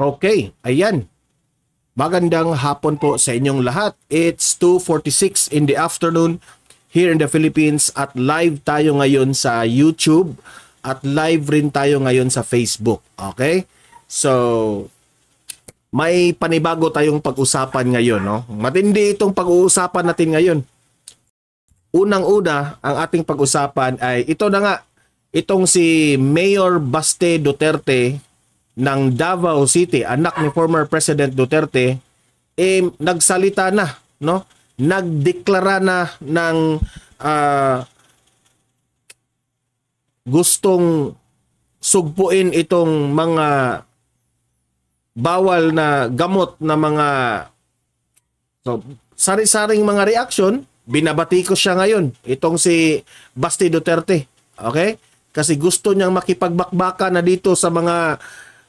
Okay, ayan. Magandang hapon po sa inyong lahat. It's 2.46 in the afternoon here in the Philippines at live tayo ngayon sa YouTube at live rin tayo ngayon sa Facebook. Okay? So, may panibago tayong pag-usapan ngayon. No? Matindi itong pag-uusapan natin ngayon. Unang-una, ang ating pag-usapan ay ito na nga, itong si Mayor Baste Duterte ng Davao City, anak ni former President Duterte, eh nagsalita na, no? Nagdeklara na ng uh, gustong sugpuin itong mga bawal na gamot na mga so, sari-saring mga reaction, binabati ko siya ngayon, itong si Basti Duterte. Okay? Kasi gusto niyang makipagbakbaka na dito sa mga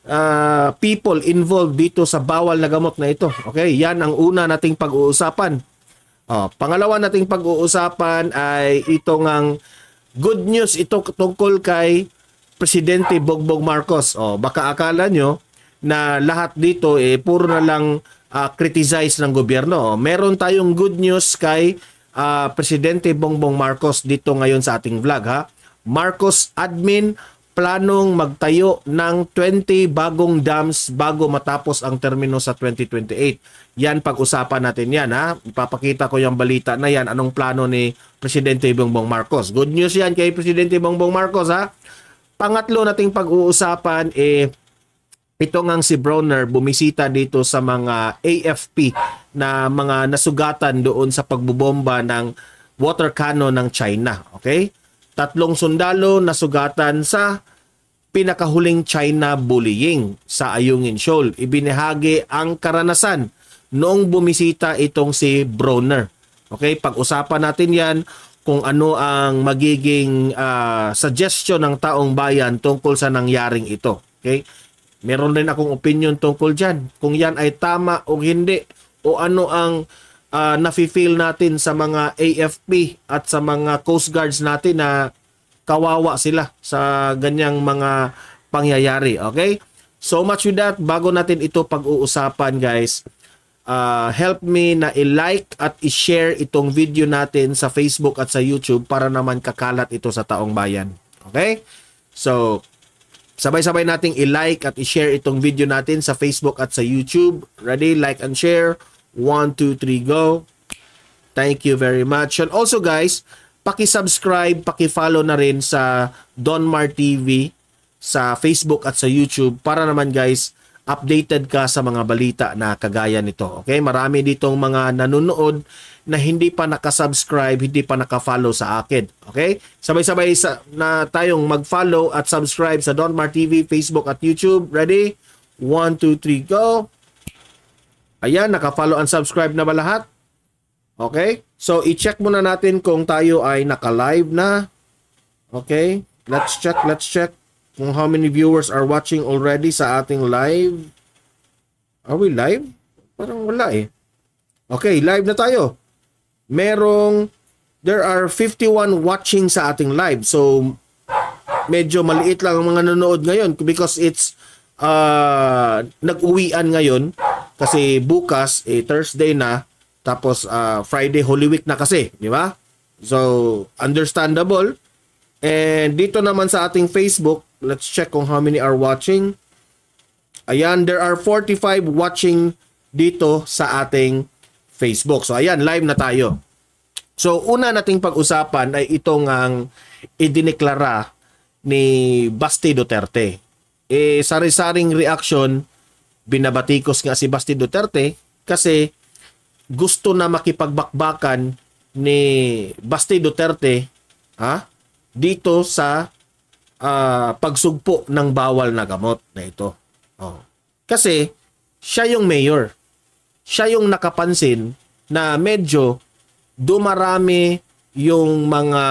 uh, people involved dito sa bawal na gamot na ito. Okay, yan ang una nating pag-uusapan. Oh, pangalawa nating pag-uusapan ay itong ang good news ito tungkol kay Presidente Bogbog Marcos. Oh, baka akala nyo na lahat dito eh puro na lang uh, criticize ng gobyerno. Oh, meron tayong good news kay uh, Presidente Bongbong Marcos dito ngayon sa ating vlog ha. Marcos admin planong magtayo ng 20 bagong dams bago matapos ang termino sa 2028. Yan, pag-usapan natin yan ha. Ipapakita ko yung balita na yan, anong plano ni Presidente Bongbong Marcos. Good news yan kay Presidente Bongbong Marcos ha. Pangatlo nating pag-uusapan eh, ito ngang si Browner bumisita dito sa mga AFP na mga nasugatan doon sa pagbubomba ng water cannon ng China. Okay? tatlong sundalo na sugatan sa pinakahuling China bullying sa Ayungin Shoal. Ibinahagi ang karanasan noong bumisita itong si Broner. Okay, pag-usapan natin yan kung ano ang magiging uh, suggestion ng taong bayan tungkol sa nangyaring ito. Okay? Meron rin akong opinion tungkol dyan. Kung yan ay tama o hindi o ano ang uh, nafe-feel natin sa mga AFP at sa mga Coast Guards natin na kawawa sila sa ganyang mga pangyayari. Okay? So much with that. Bago natin ito pag-uusapan guys, uh, help me na i-like at i-share itong video natin sa Facebook at sa YouTube para naman kakalat ito sa taong bayan. Okay? So, sabay-sabay nating i-like at i-share itong video natin sa Facebook at sa YouTube. Ready? Like and share. 1, 2, 3, go. Thank you very much. And also guys, paki-subscribe, paki-follow na rin sa Donmar TV sa Facebook at sa YouTube para naman guys updated ka sa mga balita na kagaya nito. Okay? Marami ditong mga nanonood na hindi pa nakasubscribe, hindi pa nakafollow sa akin. Okay? Sabay-sabay sa, na tayong mag-follow at subscribe sa Donmar TV, Facebook at YouTube. Ready? 1, 2, 3, go! Ayan, naka-follow and subscribe na ba lahat? Okay? So, i-check muna natin kung tayo ay naka-live na. Okay? Let's check, let's check kung how many viewers are watching already sa ating live. Are we live? Parang wala eh. Okay, live na tayo. Merong, there are 51 watching sa ating live. So, medyo maliit lang ang mga nanonood ngayon because it's uh, nag-uwian ngayon kasi bukas, eh, Thursday na, tapos uh, Friday, Holy Week na kasi, di ba? So, understandable. And dito naman sa ating Facebook, let's check kung how many are watching. Ayan, there are 45 watching dito sa ating Facebook. So, ayan, live na tayo. So, una nating pag-usapan ay itong ang idineklara ni Basti Duterte. Eh, sari-saring reaction binabatikos nga si Basti Duterte kasi gusto na makipagbakbakan ni Basti Duterte ha, dito sa uh, pagsugpo ng bawal na gamot na ito. Oh. Kasi siya yung mayor. Siya yung nakapansin na medyo dumarami yung mga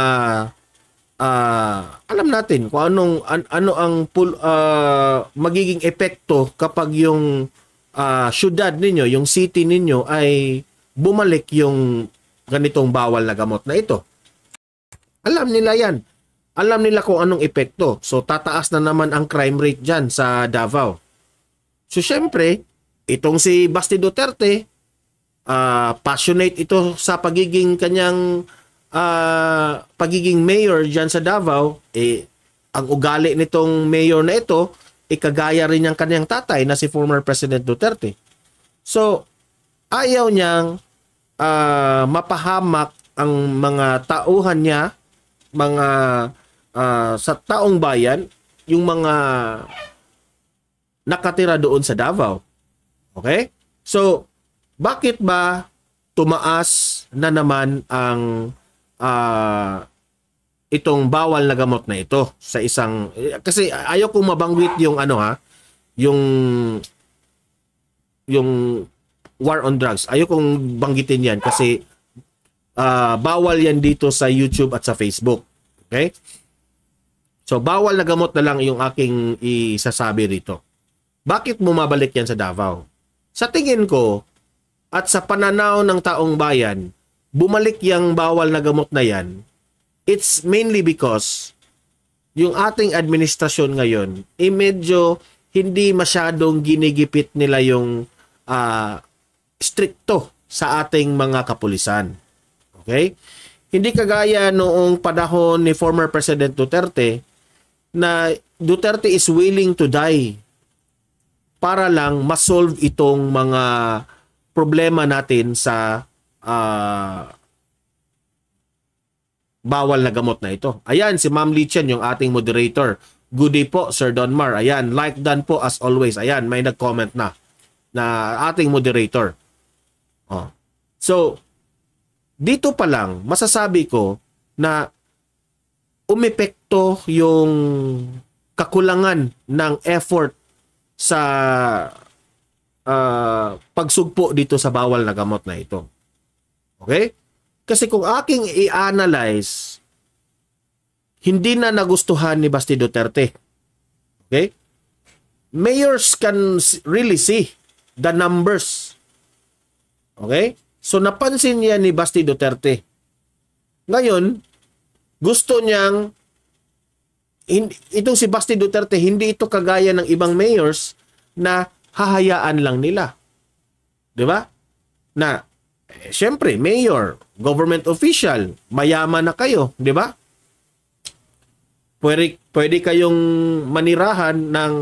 uh, alam natin kung anong an, ano ang pul, uh, magiging epekto kapag yung uh, syudad ninyo, yung city ninyo ay bumalik yung ganitong bawal na gamot na ito. Alam nila 'yan. Alam nila kung anong epekto. So tataas na naman ang crime rate diyan sa Davao. So syempre, itong si Basti Duterte, uh, passionate ito sa pagiging kanyang uh, pagiging mayor dyan sa Davao, eh, ang ugali nitong mayor na ito, eh, kagaya rin ng kanyang tatay na si former President Duterte. So, ayaw niyang uh, mapahamak ang mga tauhan niya, mga uh, sa taong bayan, yung mga nakatira doon sa Davao. Okay? So, bakit ba tumaas na naman ang uh, itong bawal na gamot na ito sa isang kasi ayaw kong mabanggit yung ano ha yung yung war on drugs ayaw kong banggitin yan kasi uh, bawal yan dito sa YouTube at sa Facebook okay so bawal na gamot na lang yung aking isasabi rito bakit bumabalik yan sa Davao sa tingin ko at sa pananaw ng taong bayan bumalik yung bawal na gamot na yan, it's mainly because yung ating administrasyon ngayon, eh medyo hindi masyadong ginigipit nila yung uh, ah, stricto sa ating mga kapulisan. Okay? Hindi kagaya noong panahon ni former President Duterte na Duterte is willing to die para lang masolve itong mga problema natin sa uh, bawal na gamot na ito. Ayan, si Ma'am Lichen, yung ating moderator. Good day po, Sir Donmar. Ayan, like done po as always. Ayan, may nag-comment na na ating moderator. Oh. So, dito pa lang, masasabi ko na umepekto yung kakulangan ng effort sa uh, pagsugpo dito sa bawal na gamot na ito. Okay? Kasi kung aking i-analyze, hindi na nagustuhan ni Basti Duterte. Okay? Mayors can really see the numbers. Okay? So napansin niya ni Basti Duterte. Ngayon, gusto niyang itong si Basti Duterte hindi ito kagaya ng ibang mayors na hahayaan lang nila. 'Di ba? Na eh, syempre, mayor, government official, mayaman na kayo, di ba? Pwede, pwede kayong manirahan ng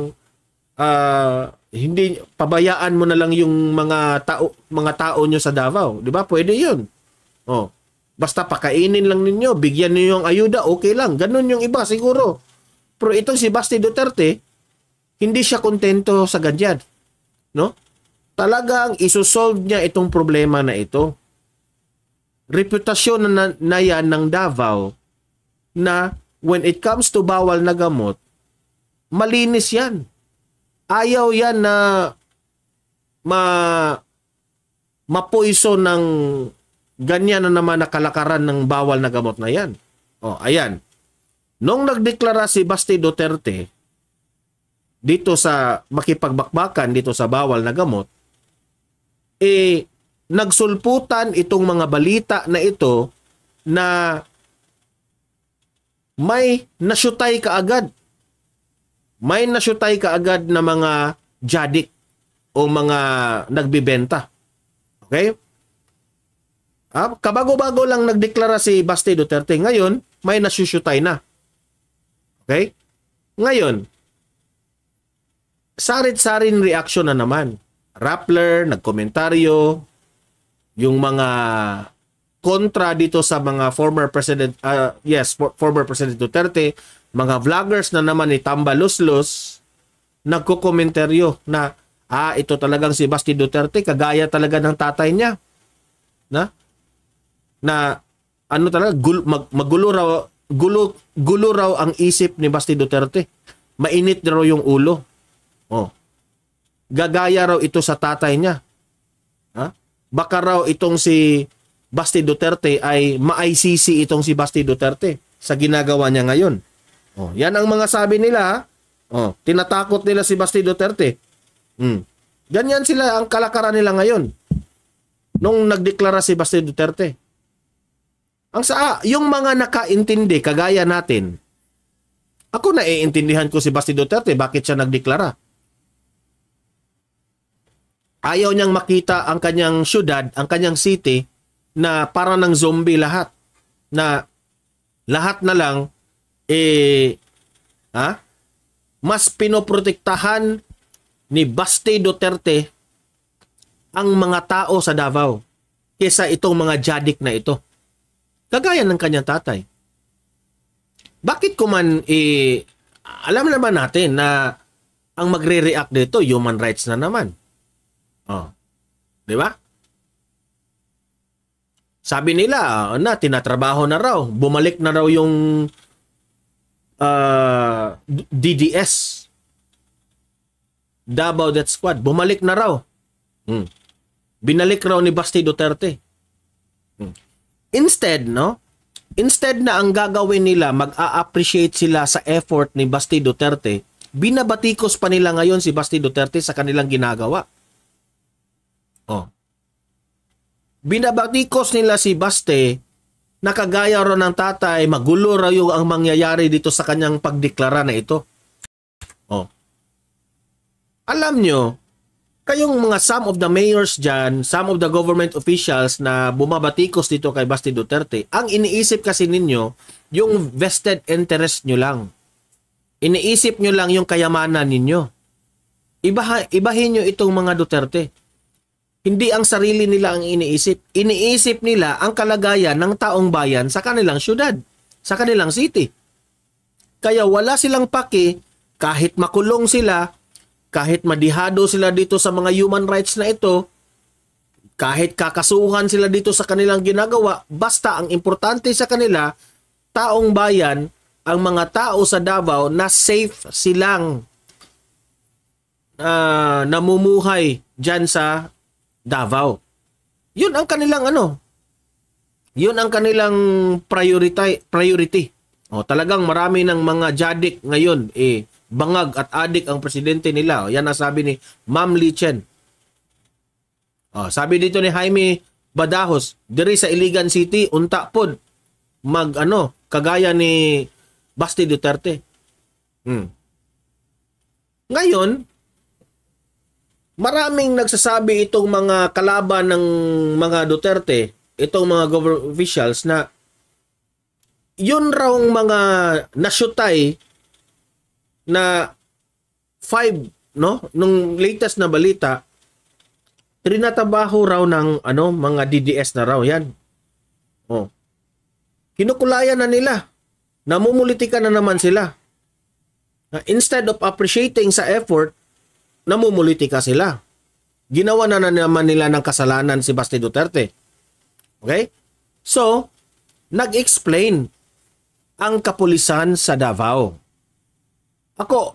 uh, hindi pabayaan mo na lang yung mga tao mga tao niyo sa Davao, di ba? Pwede 'yun. Oh. Basta pakainin lang ninyo, bigyan niyo yung ayuda, okay lang. Ganun yung iba siguro. Pero itong si Basti Duterte, hindi siya kontento sa ganyan. No? talagang isusolve niya itong problema na ito. Reputasyon na, na yan ng Davao na when it comes to bawal na gamot, malinis yan. Ayaw yan na ma mapoiso ng ganyan na naman nakalakaran ng bawal na gamot na yan. O, oh, ayan. Nung nagdeklara si Basti Duterte dito sa makipagbakbakan dito sa bawal na gamot, eh, nagsulputan itong mga balita na ito na may nasyutay kaagad. May nasyutay kaagad na mga jadik o mga nagbibenta. Okay? Ah, kabago-bago lang nagdeklara si Basti Duterte. Ngayon, may nasusyutay na. Okay? Ngayon, sarit-sarin reaction na naman rappler, nagkomentaryo, yung mga kontra dito sa mga former president uh, yes for, former president Duterte mga vloggers na naman ni Tamba Luslos nagkokomentaryo na ah ito talagang si Basti Duterte kagaya talaga ng tatay niya na na ano talaga gul, mag, magulo raw gulo gulo raw ang isip ni Basti Duterte mainit na raw yung ulo oh Gagaya raw ito sa tatay niya. Ha? Baka raw itong si Basti Duterte ay ma-ICC itong si Basti Duterte sa ginagawa niya ngayon. Oh, yan ang mga sabi nila. Oh, tinatakot nila si Basti Duterte. Hmm. Ganyan sila ang kalakaran nila ngayon. Nung nagdeklara si Basti Duterte. Ang sa ah, yung mga nakaintindi kagaya natin. Ako naiintindihan ko si Basti Duterte bakit siya nagdeklara. Ayaw niyang makita ang kanyang syudad, ang kanyang city na para ng zombie lahat. Na lahat na lang eh ha? mas pinoprotektahan ni Baste Duterte ang mga tao sa Davao kesa itong mga jadik na ito. Kagaya ng kanyang tatay. Bakit kuman eh, alam naman natin na ang magre-react dito human rights na naman. Oh. 'Di ba? Sabi nila, ah, na tinatrabaho na raw, bumalik na raw yung uh, ah, DDS Davao Death Squad, bumalik na raw. Hmm. Binalik raw ni Basti Duterte. Hmm. Instead, no? Instead na ang gagawin nila, mag-a-appreciate sila sa effort ni Basti Duterte, binabatikos pa nila ngayon si Basti Duterte sa kanilang ginagawa. Oh. Binabatikos nila si Baste na kagaya ro ng tatay, magulo raw yung ang mangyayari dito sa kanyang pagdeklara na ito. Oh. Alam nyo, kayong mga some of the mayors dyan, some of the government officials na bumabatikos dito kay Baste Duterte, ang iniisip kasi ninyo, yung vested interest nyo lang. Iniisip nyo lang yung kayamanan ninyo. Ibaha, ibahin nyo itong mga Duterte. Hindi ang sarili nila ang iniisip. Iniisip nila ang kalagayan ng taong bayan sa kanilang syudad, sa kanilang city. Kaya wala silang paki kahit makulong sila, kahit madihado sila dito sa mga human rights na ito, kahit kakasuhan sila dito sa kanilang ginagawa, basta ang importante sa kanila, taong bayan, ang mga tao sa Davao na safe silang uh, namumuhay dyan sa Davao. Yun ang kanilang ano. Yun ang kanilang priority priority. O talagang marami ng mga jadik ngayon eh bangag at adik ang presidente nila. O, yan ang sabi ni Ma'am Li Chen. O, sabi dito ni Jaime Badahos, diri sa Iligan City unta pod mag ano kagaya ni Basti Duterte. Hmm. Ngayon, Maraming nagsasabi itong mga kalaban ng mga Duterte, itong mga government officials na yun raw ang mga nasyutay na 5 no nung latest na balita rinatabaho raw ng ano mga DDS na raw yan oh kinukulayan na nila namumulitikan na naman sila instead of appreciating sa effort namumulitika sila. Ginawa na, naman nila ng kasalanan si Basti Duterte. Okay? So, nag-explain ang kapulisan sa Davao. Ako,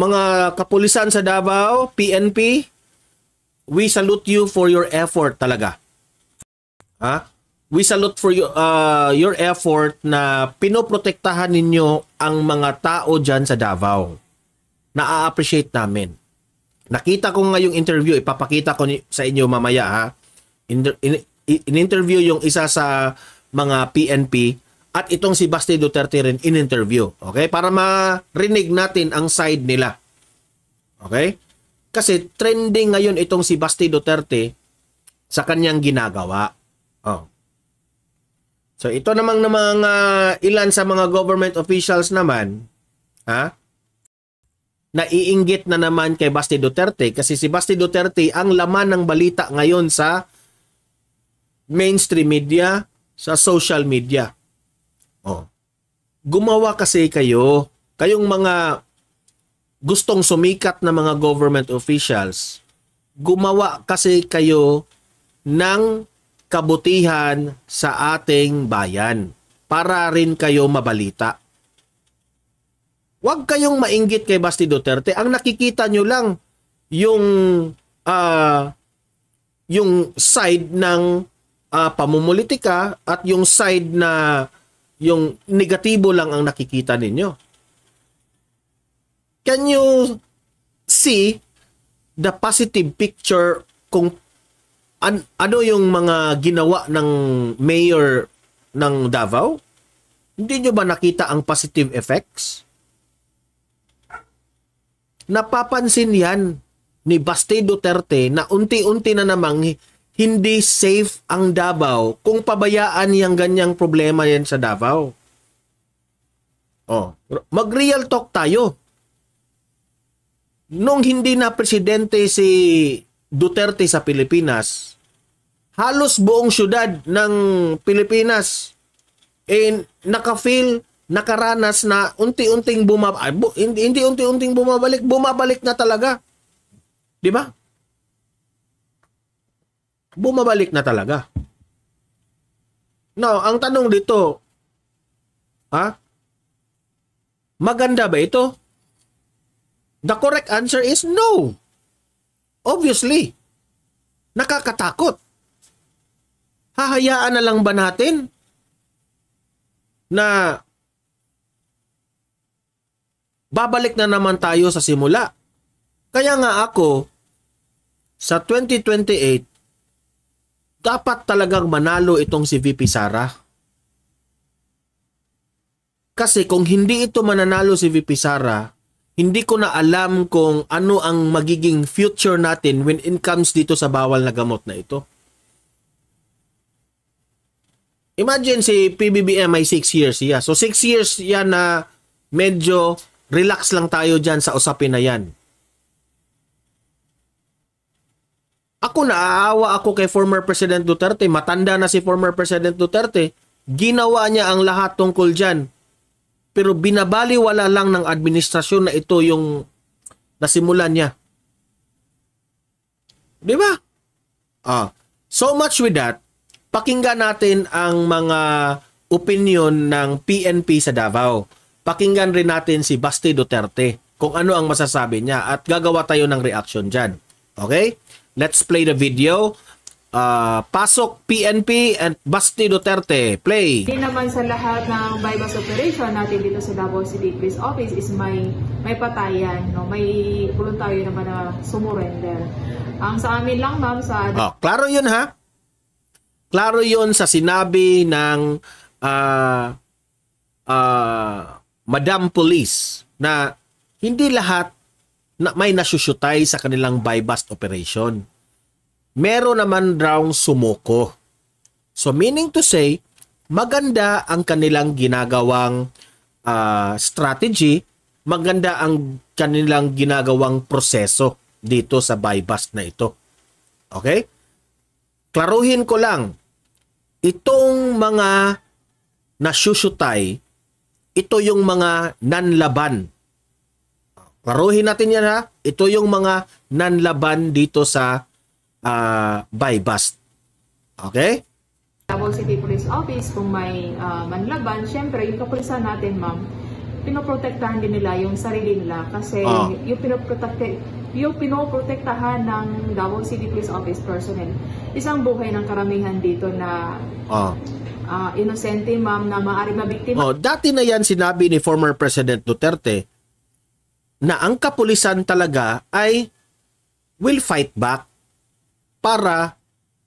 mga kapulisan sa Davao, PNP, we salute you for your effort talaga. Ha? We salute for you, uh, your effort na pinoprotektahan ninyo ang mga tao dyan sa Davao. Na-appreciate namin. Nakita ko nga yung interview, ipapakita ko ni, sa inyo mamaya ha. In, in, in-interview yung isa sa mga PNP at itong si Basti Duterte rin in-interview. Okay? Para marinig natin ang side nila. Okay? Kasi trending ngayon itong si Basti Duterte sa kanyang ginagawa. Oh. So ito namang na mga ah, ilan sa mga government officials naman, ha? naiinggit na naman kay Basti Duterte kasi si Basti Duterte ang laman ng balita ngayon sa mainstream media, sa social media. Oh. Gumawa kasi kayo, kayong mga gustong sumikat na mga government officials, gumawa kasi kayo ng kabutihan sa ating bayan para rin kayo mabalita. Huwag kayong mainggit kay Basti Duterte. Ang nakikita nyo lang yung uh, yung side ng uh, pamumulitika at yung side na yung negatibo lang ang nakikita ninyo. Can you see the positive picture kung an ano yung mga ginawa ng mayor ng Davao? Hindi nyo ba nakita ang positive effects? napapansin yan ni Baste Duterte na unti-unti na namang hindi safe ang Davao kung pabayaan yung ganyang problema yan sa Davao. Oh, mag-real talk tayo. Nung hindi na presidente si Duterte sa Pilipinas, halos buong syudad ng Pilipinas eh, naka-feel nakaranas na unti-unting bumabalik, bu, hindi, hindi unti-unting bumabalik, bumabalik na talaga. Di ba? Bumabalik na talaga. Now, ang tanong dito, ha? Maganda ba ito? The correct answer is no. Obviously. Nakakatakot. Hahayaan na lang ba natin na babalik na naman tayo sa simula. Kaya nga ako, sa 2028, dapat talagang manalo itong si VP Sara. Kasi kung hindi ito mananalo si VP Sara, hindi ko na alam kung ano ang magiging future natin when it comes dito sa bawal na gamot na ito. Imagine si PBBM ay 6 years siya. Yeah. So 6 years yan na medyo Relax lang tayo dyan sa usapin na yan. Ako naaawa ako kay former President Duterte. Matanda na si former President Duterte. Ginawa niya ang lahat tungkol dyan. Pero binabaliwala lang ng administrasyon na ito yung nasimulan niya. Di ba? Ah, so much with that, pakinggan natin ang mga opinion ng PNP sa Davao pakinggan rin natin si Basti Duterte kung ano ang masasabi niya at gagawa tayo ng reaction dyan. Okay? Let's play the video. Uh, pasok PNP and Basti Duterte. Play! Hindi naman sa lahat ng bypass operation natin dito sa Davao City Police Office is may, may patayan. No? May voluntaryo naman na sumurrender. Ang sa amin lang ma'am sa... Oh, klaro yun ha? Klaro yun sa sinabi ng uh, uh, Madam Police na hindi lahat na may nasusutay sa kanilang bypass operation. Meron naman raw sumuko. So meaning to say, maganda ang kanilang ginagawang uh, strategy, maganda ang kanilang ginagawang proseso dito sa bypass na ito. Okay? Klaruhin ko lang, itong mga nasusyutay ito yung mga nanlaban. Paruhin natin yan ha. Ito yung mga nanlaban dito sa uh, ah, by Okay? Davao City Police Office, kung may uh, manlaban, syempre yung kapulisan natin ma'am, pinoprotektahan din nila yung sarili nila kasi oh. yung pinoprotekte yung pinoprotektahan ng Davao City Police Office personnel. Isang buhay ng karamihan dito na oh uh, inosente ma'am na maaari mabiktima. Oh, dati na yan sinabi ni former President Duterte na ang kapulisan talaga ay will fight back para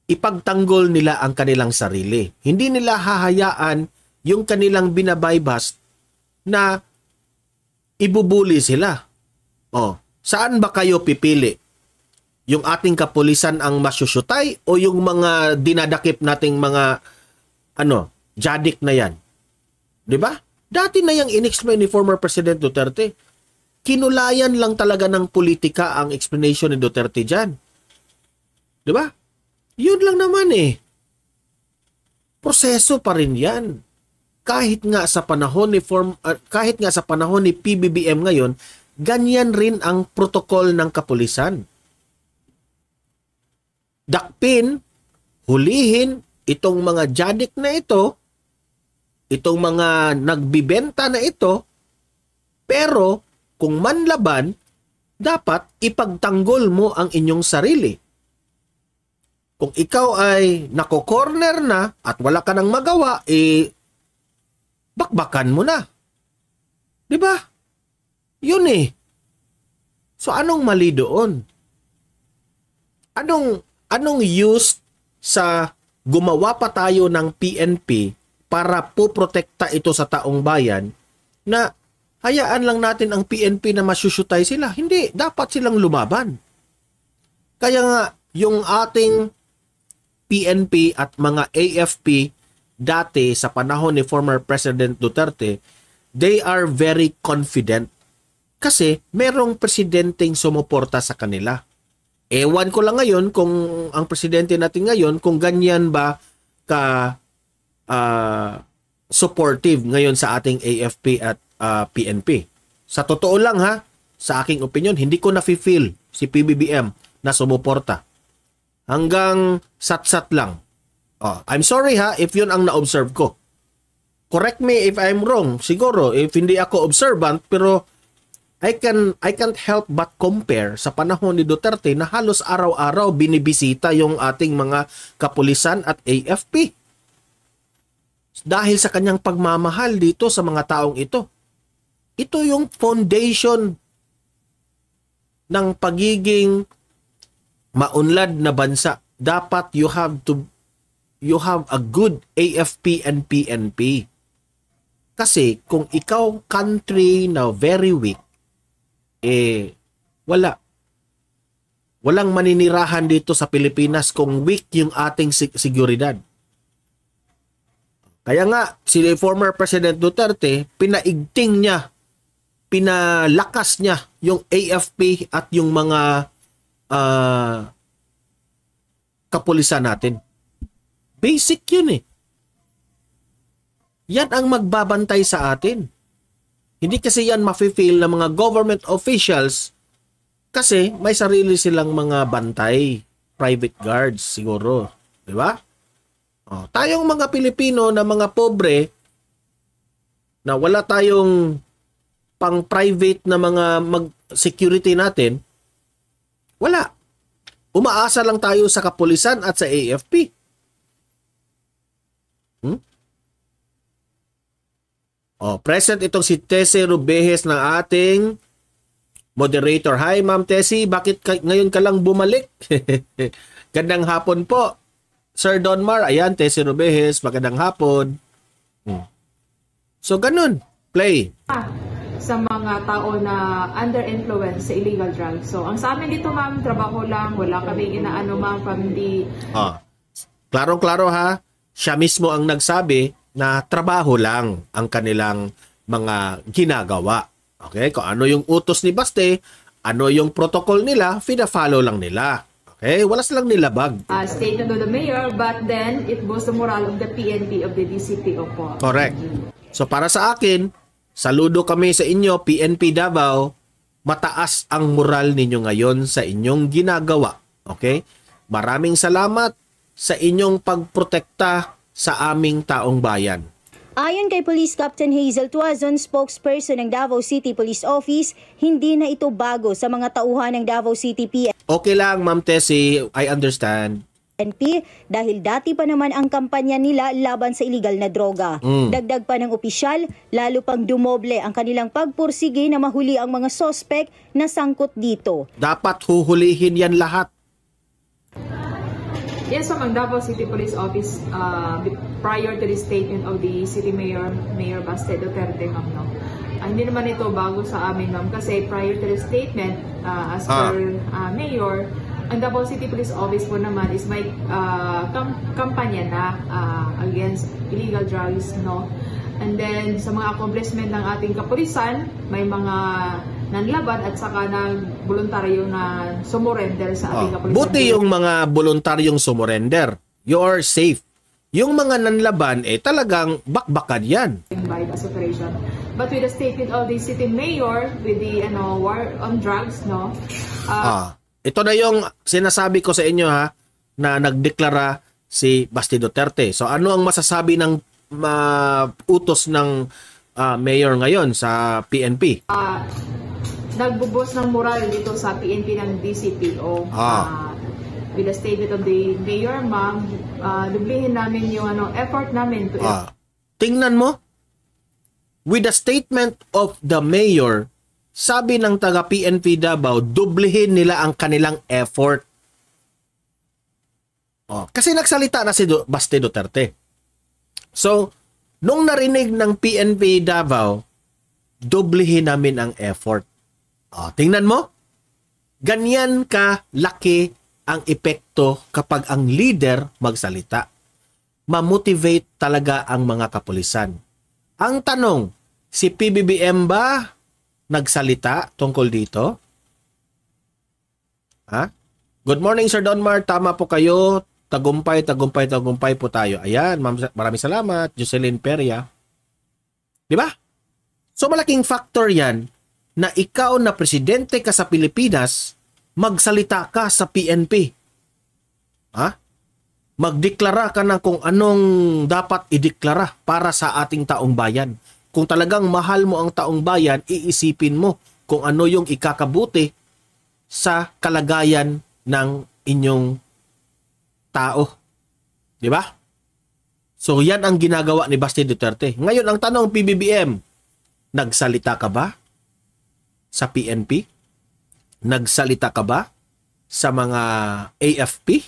ipagtanggol nila ang kanilang sarili. Hindi nila hahayaan yung kanilang binabaybas na ibubuli sila. Oh, saan ba kayo pipili? Yung ating kapulisan ang masusyutay o yung mga dinadakip nating mga ano, Jadik na yan. 'Di ba? Dati na yang inexplain ni former President Duterte. Kinulayan lang talaga ng politika ang explanation ni Duterte diyan. 'Di ba? 'Yun lang naman eh. Proseso pa rin 'yan. Kahit nga sa panahon ni form uh, kahit nga sa panahon ni PBBM ngayon, ganyan rin ang protokol ng kapulisan. Dakpin, hulihin, itong mga jadik na ito, itong mga nagbibenta na ito, pero kung manlaban, dapat ipagtanggol mo ang inyong sarili. Kung ikaw ay nako-corner na at wala ka nang magawa, eh, bakbakan mo na. ba? Diba? Yun eh. So anong mali doon? Anong anong use sa gumawa pa tayo ng PNP para po protekta ito sa taong bayan na hayaan lang natin ang PNP na masusyutay sila. Hindi, dapat silang lumaban. Kaya nga, yung ating PNP at mga AFP dati sa panahon ni former President Duterte, they are very confident kasi merong presidenteng sumuporta sa kanila. Ewan ko lang ngayon kung ang presidente natin ngayon kung ganyan ba ka uh, supportive ngayon sa ating AFP at uh, ah, PNP. Sa totoo lang ha, sa aking opinion, hindi ko nafe-feel si PBBM na sumuporta. Hanggang sat-sat lang. Oh, I'm sorry ha if yun ang na-observe ko. Correct me if I'm wrong. Siguro, if hindi ako observant, pero I can I can't help but compare sa panahon ni Duterte na halos araw-araw binibisita yung ating mga kapulisan at AFP. Dahil sa kanyang pagmamahal dito sa mga taong ito. Ito yung foundation ng pagiging maunlad na bansa. Dapat you have to you have a good AFP and PNP. Kasi kung ikaw country na very weak, eh wala. Walang maninirahan dito sa Pilipinas kung weak yung ating seguridad. Kaya nga, si former President Duterte, pinaigting niya, pinalakas niya yung AFP at yung mga uh, kapulisan natin. Basic yun eh. Yan ang magbabantay sa atin. Hindi kasi yan mafe-fail ng mga government officials kasi may sarili silang mga bantay, private guards siguro, 'di ba? Oh, tayong mga Pilipino na mga pobre na wala tayong pang private na mga mag security natin, wala. Umaasa lang tayo sa kapulisan at sa AFP. Hmm? Oh, present itong si Tese Rubejes ng ating moderator. Hi, Ma'am Tessie. Bakit ka, ngayon ka lang bumalik? Gandang hapon po. Sir Donmar, ayan, Tessie Rubejes. Magandang hapon. Hmm. So, ganun. Play. Sa mga tao na under influence sa illegal drugs. So, ang sa amin dito, ma'am, trabaho lang. Wala kami inaano, ma'am, from the... Ah. Klaro-klaro, ha? Siya mismo ang nagsabi na trabaho lang ang kanilang mga ginagawa. Okay? Kung ano yung utos ni Baste, ano yung protocol nila, fina-follow lang nila. Okay? Wala silang nilabag. Uh, ah, statement of the mayor, but then it was the moral of the PNP of the DCPO po. Correct. So para sa akin, saludo kami sa inyo, PNP Davao. Mataas ang moral ninyo ngayon sa inyong ginagawa. Okay? Maraming salamat sa inyong pagprotekta sa aming taong bayan. Ayon kay Police Captain Hazel Tuazon, spokesperson ng Davao City Police Office, hindi na ito bago sa mga tauhan ng Davao City PNP. Okay lang, Ma'am Tessie. I understand. NP dahil dati pa naman ang kampanya nila laban sa ilegal na droga. Mm. Dagdag pa ng opisyal, lalo pang dumoble ang kanilang pagpursige na mahuli ang mga sospek na sangkot dito. Dapat huhulihin yan lahat. Yes, from ang Davao City Police Office, uh, prior to the statement of the City Mayor, Mayor Baste Duterte, ma'am, no? Uh, hindi naman ito bago sa amin, ma'am, kasi prior to the statement, uh, as ah. per uh, Mayor, ang Davao City Police Office po naman is may uh, kam kampanya na uh, against illegal drugs, no? And then, sa mga accomplishment ng ating kapulisan, may mga nanlaban at saka ng voluntaryo na sumurrender sa ating oh, kapulisan. Buti yung mga voluntaryong sumurrender. You're safe. Yung mga nanlaban, eh talagang bakbakan yan. By the separation. But with the statement of the city mayor, with the ano, war on drugs, no? Uh, ah, ito na yung sinasabi ko sa inyo ha, na nagdeklara si Basti Duterte. So ano ang masasabi ng uh, utos ng uh, mayor ngayon sa PNP? Uh, nagbubos ng moral dito sa PNP ng DCPO. Ah. Uh, with the statement of the mayor, ma'am, uh, dublihin namin yung ano, effort namin to... Ah. Tingnan mo, with the statement of the mayor, sabi ng taga PNP Davao, dublihin nila ang kanilang effort. Oh, kasi nagsalita na si du Baste Duterte. So, nung narinig ng PNP Davao, dublihin namin ang effort. O, oh, tingnan mo. Ganyan ka laki ang epekto kapag ang leader magsalita. Mamotivate talaga ang mga kapulisan. Ang tanong, si PBBM ba nagsalita tungkol dito? Ha? Good morning Sir Donmar, tama po kayo. Tagumpay, tagumpay, tagumpay po tayo. Ayan, maraming salamat. Jocelyn Peria. Di ba? So malaking factor yan na ikaw na presidente ka sa Pilipinas, magsalita ka sa PNP. Ha? Magdeklara ka ng kung anong dapat ideklara para sa ating taong bayan. Kung talagang mahal mo ang taong bayan, iisipin mo kung ano yung ikakabuti sa kalagayan ng inyong tao. Di ba? So yan ang ginagawa ni Basti Duterte. Ngayon ang tanong PBBM, nagsalita ka ba? sa PNP? Nagsalita ka ba sa mga AFP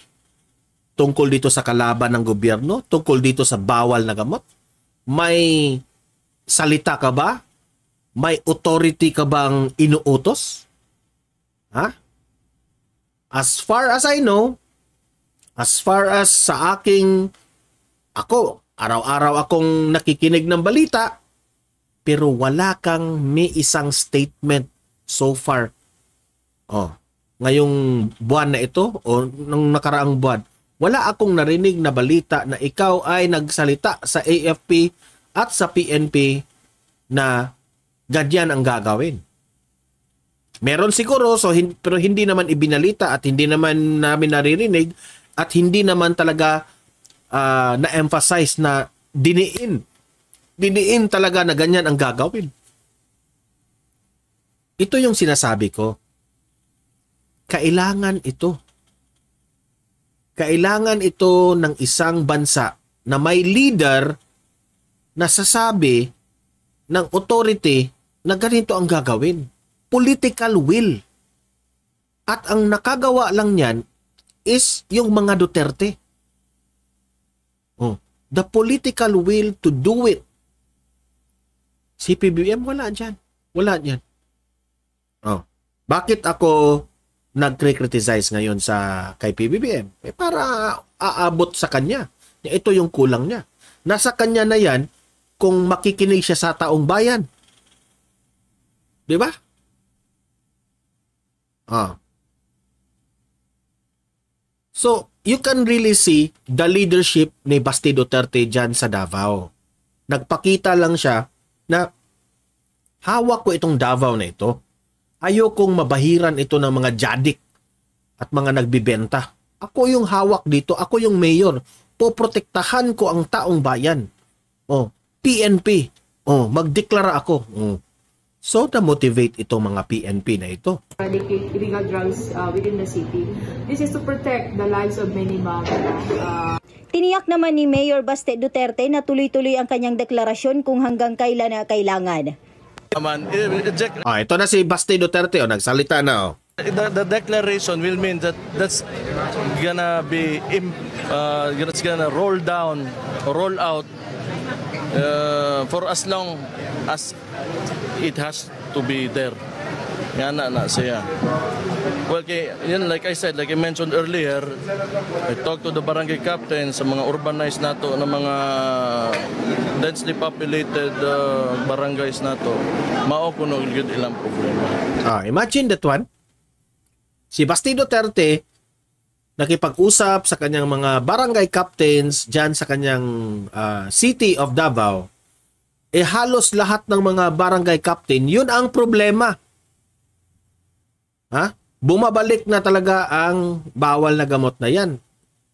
tungkol dito sa kalaban ng gobyerno, tungkol dito sa bawal na gamot? May salita ka ba? May authority ka bang inuutos? Ha? As far as I know, as far as sa aking ako, araw-araw akong nakikinig ng balita, pero wala kang may isang statement so far. Oh, ngayong buwan na ito o nung nakaraang buwan, wala akong narinig na balita na ikaw ay nagsalita sa AFP at sa PNP na ganyan ang gagawin. Meron siguro, so hin- pero hindi naman ibinalita at hindi naman namin naririnig at hindi naman talaga uh, na-emphasize na diniin. Diniin talaga na ganyan ang gagawin. Ito yung sinasabi ko. Kailangan ito. Kailangan ito ng isang bansa na may leader na sasabi ng authority na ganito ang gagawin. Political will. At ang nakagawa lang niyan is yung mga Duterte. Oh, the political will to do it. Si PBM wala diyan. Wala diyan. Oh. Bakit ako nagkre ngayon sa kay PBBM? Eh, para aabot sa kanya. Ito yung kulang niya. Nasa kanya na yan kung makikinig siya sa taong bayan. 'Di ba? Ah. So, you can really see the leadership ni Basti Duterte dyan sa Davao. Nagpakita lang siya na hawak ko itong Davao na ito. Ayokong mabahiran ito ng mga jadik at mga nagbibenta. Ako yung hawak dito, ako yung mayor. Poprotektahan ko ang taong bayan. Oh, PNP. Oh, magdeklara ako. Mm. So, to motivate itong mga PNP na ito. illegal drugs uh, within the city. This is to protect the lives of many mga uh, Tiniyak naman ni Mayor Baste Duterte na tuloy-tuloy ang kanyang deklarasyon kung hanggang kailan na kailangan naman. Eh, eh, ah, ito na si Basti Duterte, oh, nagsalita na. Oh. The, the declaration will mean that that's gonna be im, uh, that's gonna roll down, roll out uh, for as long as it has to be there nga na na siya. Well, kay, yun, like I said, like I mentioned earlier, I talked to the barangay captain sa mga urbanized nato ng mga densely populated uh, barangays nato. Mao kuno gud ilang problema. Ah, imagine that one. Si Basti Duterte nakipag-usap sa kanyang mga barangay captains diyan sa kanyang uh, city of Davao. Eh halos lahat ng mga barangay captain, yun ang problema Ha? Bumabalik na talaga ang bawal na gamot na yan.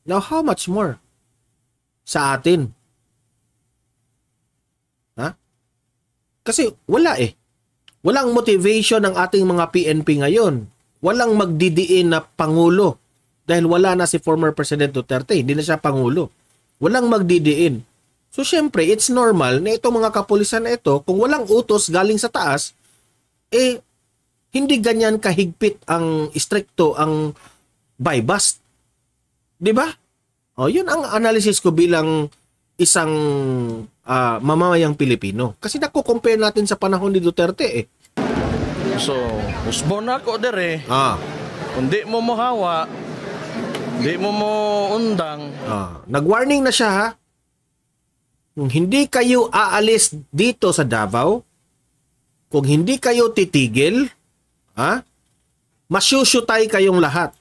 Now, how much more sa atin? Ha? Kasi wala eh. Walang motivation ng ating mga PNP ngayon. Walang magdidiin na pangulo dahil wala na si former President Duterte, hindi na siya pangulo. Walang magdidiin. So syempre, it's normal na itong mga kapulisan na ito, kung walang utos galing sa taas, eh hindi ganyan kahigpit ang stricto ang by bust. 'Di ba? Oh, 'yun ang analysis ko bilang isang uh, mamamayang Pilipino. Kasi nako-compare natin sa panahon ni Duterte eh. So, usbon ako dere. Eh. Ah. Kundi mo mohawa, hindi mo mo undang. Ah. Nag-warning na siya ha. Kung hindi kayo aalis dito sa Davao, kung hindi kayo titigil, Ha? Masyusyutay kayong lahat.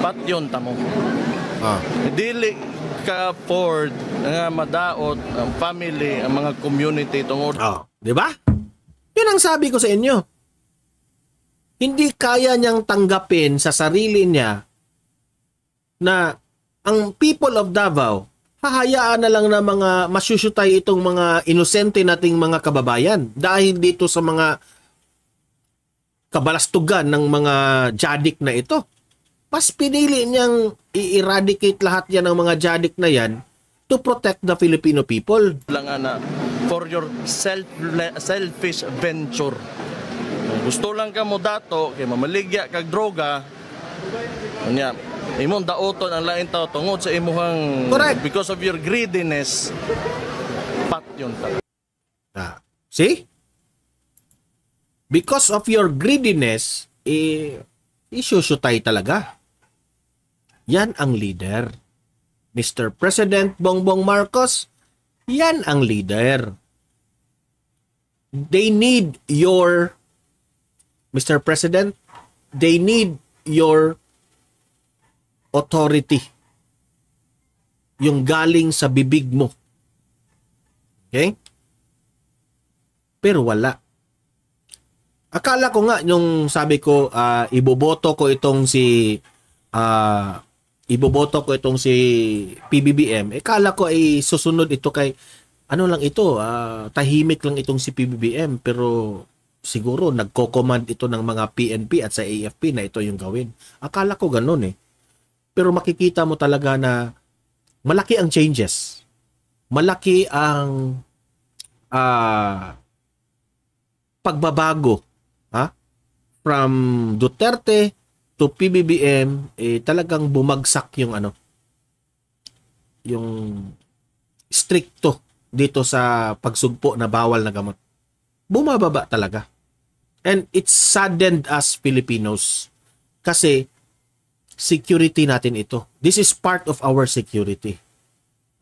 Pat yun tamo. Ah. Dili ka afford nga madaot ang family, ang mga community tungod. Oh, di ba? Yun ang sabi ko sa inyo. Hindi kaya niyang tanggapin sa sarili niya na ang people of Davao hahayaan na lang na mga masusyutay itong mga inosente nating mga kababayan dahil dito sa mga kabalastugan ng mga jadik na ito. Mas pinili niyang i-eradicate lahat yan ng mga jadik na yan to protect the Filipino people. Lang na for your self selfish venture. Kung gusto lang ka mo dato, kay mamaligya kag droga, Unya, imong daoton ang lain tao tungod sa imuhang Correct. because of your greediness, pat yun ta. Ah, see? because of your greediness, eh, isusyutay talaga. Yan ang leader. Mr. President Bongbong Marcos, yan ang leader. They need your, Mr. President, they need your authority. Yung galing sa bibig mo. Okay? Pero wala. Akala ko nga nung sabi ko uh, iboboto ko itong si uh, iboboto ko itong si PBBM. Eh kala ko ay susunod ito kay ano lang ito, uh, tahimik lang itong si PBBM pero siguro nagko-command ito ng mga PNP at sa AFP na ito yung gawin. Akala ko ganun eh. Pero makikita mo talaga na malaki ang changes. Malaki ang uh, pagbabago ha? From Duterte to PBBM, eh, talagang bumagsak yung ano, yung stricto dito sa pagsugpo na bawal na gamot. Bumababa talaga. And it saddened us Filipinos kasi security natin ito. This is part of our security.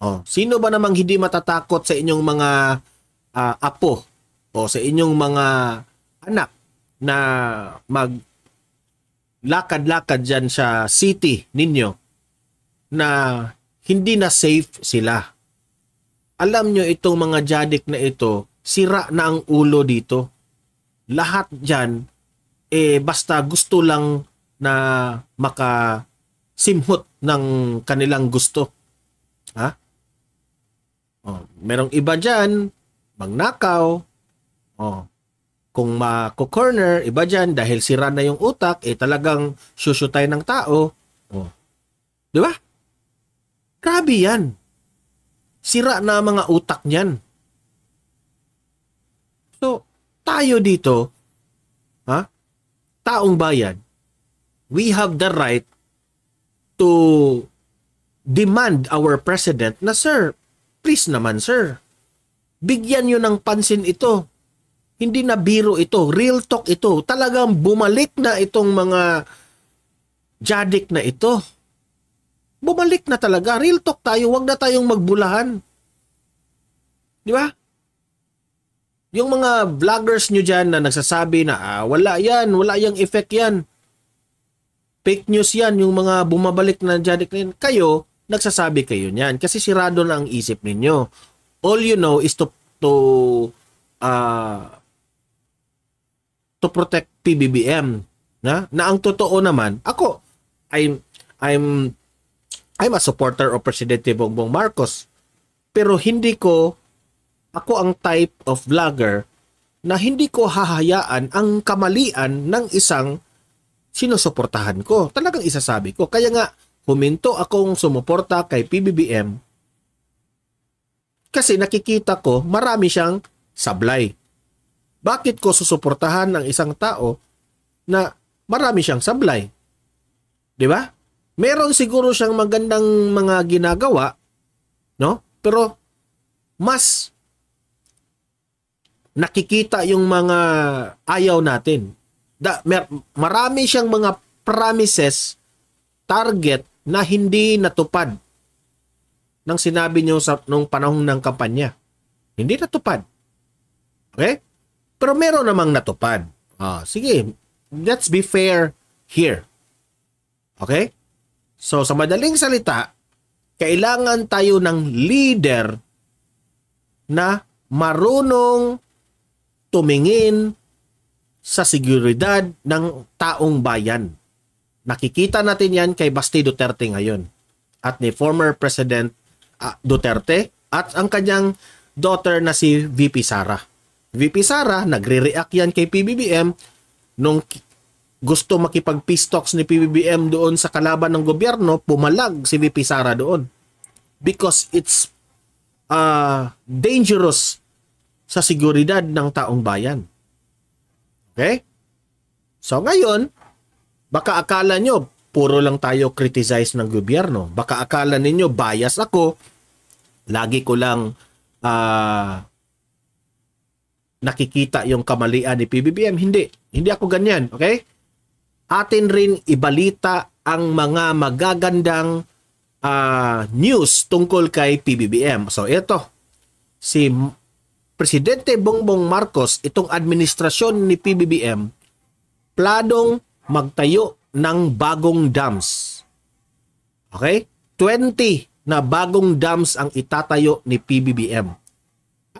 Oh, sino ba namang hindi matatakot sa inyong mga uh, apo o sa inyong mga anak na mag lakad-lakad diyan sa city ninyo na hindi na safe sila. Alam nyo itong mga jadik na ito, sira na ang ulo dito. Lahat dyan, eh basta gusto lang na maka simhot ng kanilang gusto. Ha? Oh, merong iba dyan, magnakaw. Oh, kung ma-corner, iba dyan, dahil sira na yung utak, eh talagang susyutay ng tao. Oh. Di ba? Grabe yan. Sira na mga utak niyan. So, tayo dito, ha? Taong bayan, we have the right to demand our president na, Sir, please naman, sir, bigyan nyo ng pansin ito. Hindi na biro ito, real talk ito. Talagang bumalik na itong mga jadik na ito. Bumalik na talaga, real talk tayo, wag na tayong magbulahan. Di ba? Yung mga vloggers nyo dyan na nagsasabi na ah, wala yan, wala yung effect yan. Fake news yan, yung mga bumabalik na jadik na yan. Kayo, nagsasabi kayo niyan kasi sirado na ang isip ninyo. All you know is to to uh, to protect PBBM na na ang totoo naman ako I'm I'm I'm a supporter of Presidente Bongbong Marcos pero hindi ko ako ang type of vlogger na hindi ko hahayaan ang kamalian ng isang sinusuportahan ko. Talagang isasabi ko. Kaya nga, huminto akong sumuporta kay PBBM kasi nakikita ko marami siyang sablay. Bakit ko susuportahan ang isang tao na marami siyang sablay? 'Di ba? Meron siguro siyang magandang mga ginagawa, no? Pero mas nakikita yung mga ayaw natin. Da, mer, marami siyang mga promises, target na hindi natupad ng sinabi niyo sa nung panahon ng kampanya. Hindi natupad. Okay? Pero meron namang natupad. Ah, sige, let's be fair here. Okay? So sa madaling salita, kailangan tayo ng leader na marunong tumingin sa seguridad ng taong bayan. Nakikita natin yan kay Basti Duterte ngayon at ni former President ah, Duterte at ang kanyang daughter na si VP Sara. VP Sara, nagre-react yan kay PBBM nung gusto makipag peace talks ni PBBM doon sa kalaban ng gobyerno, pumalag si VP Sara doon. Because it's uh, dangerous sa seguridad ng taong bayan. Okay? So ngayon, baka akala nyo, puro lang tayo criticize ng gobyerno. Baka akala ninyo, bias ako. Lagi ko lang uh, nakikita yung kamalian ni PBBM. Hindi. Hindi ako ganyan. Okay? Atin rin ibalita ang mga magagandang uh, news tungkol kay PBBM. So, ito. Si Presidente Bongbong Marcos, itong administrasyon ni PBBM, planong magtayo ng bagong dams. Okay? 20 na bagong dams ang itatayo ni PBBM.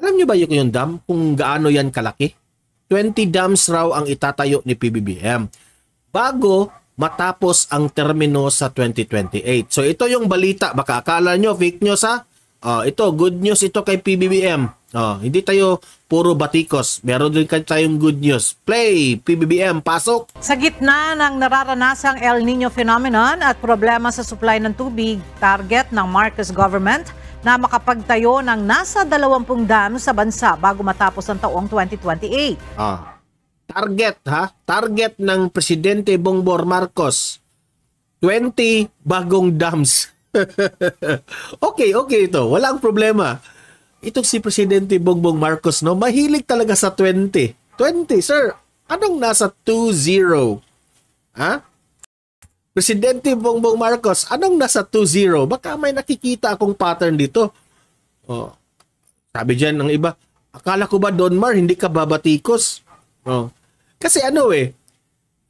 Alam niyo ba yung, yung dam? Kung gaano yan kalaki? 20 dams raw ang itatayo ni PBBM bago matapos ang termino sa 2028. So ito yung balita. Baka akala nyo fake news ha? Uh, ito, good news ito kay PBBM. Uh, ah, hindi tayo puro batikos. Meron din tayong good news. Play! PBBM, pasok! Sa gitna ng nararanasang El Nino phenomenon at problema sa supply ng tubig, target ng Marcos government – na makapagtayo ng nasa 20 dam sa bansa bago matapos ang taong 2028. Ah. Target ha, target ng Presidente Bongbong Marcos, 20 bagong dams. okay, okay ito. Walang problema. Itong si Presidente Bongbong Marcos, no, mahilig talaga sa 20. 20, sir. Anong nasa 20? Ha? Presidente Bongbong Marcos, anong nasa 2-0? Baka may nakikita akong pattern dito. Oh. Sabi diyan ng iba, akala ko ba Don Mar hindi ka babatikos? Oh. Kasi ano eh,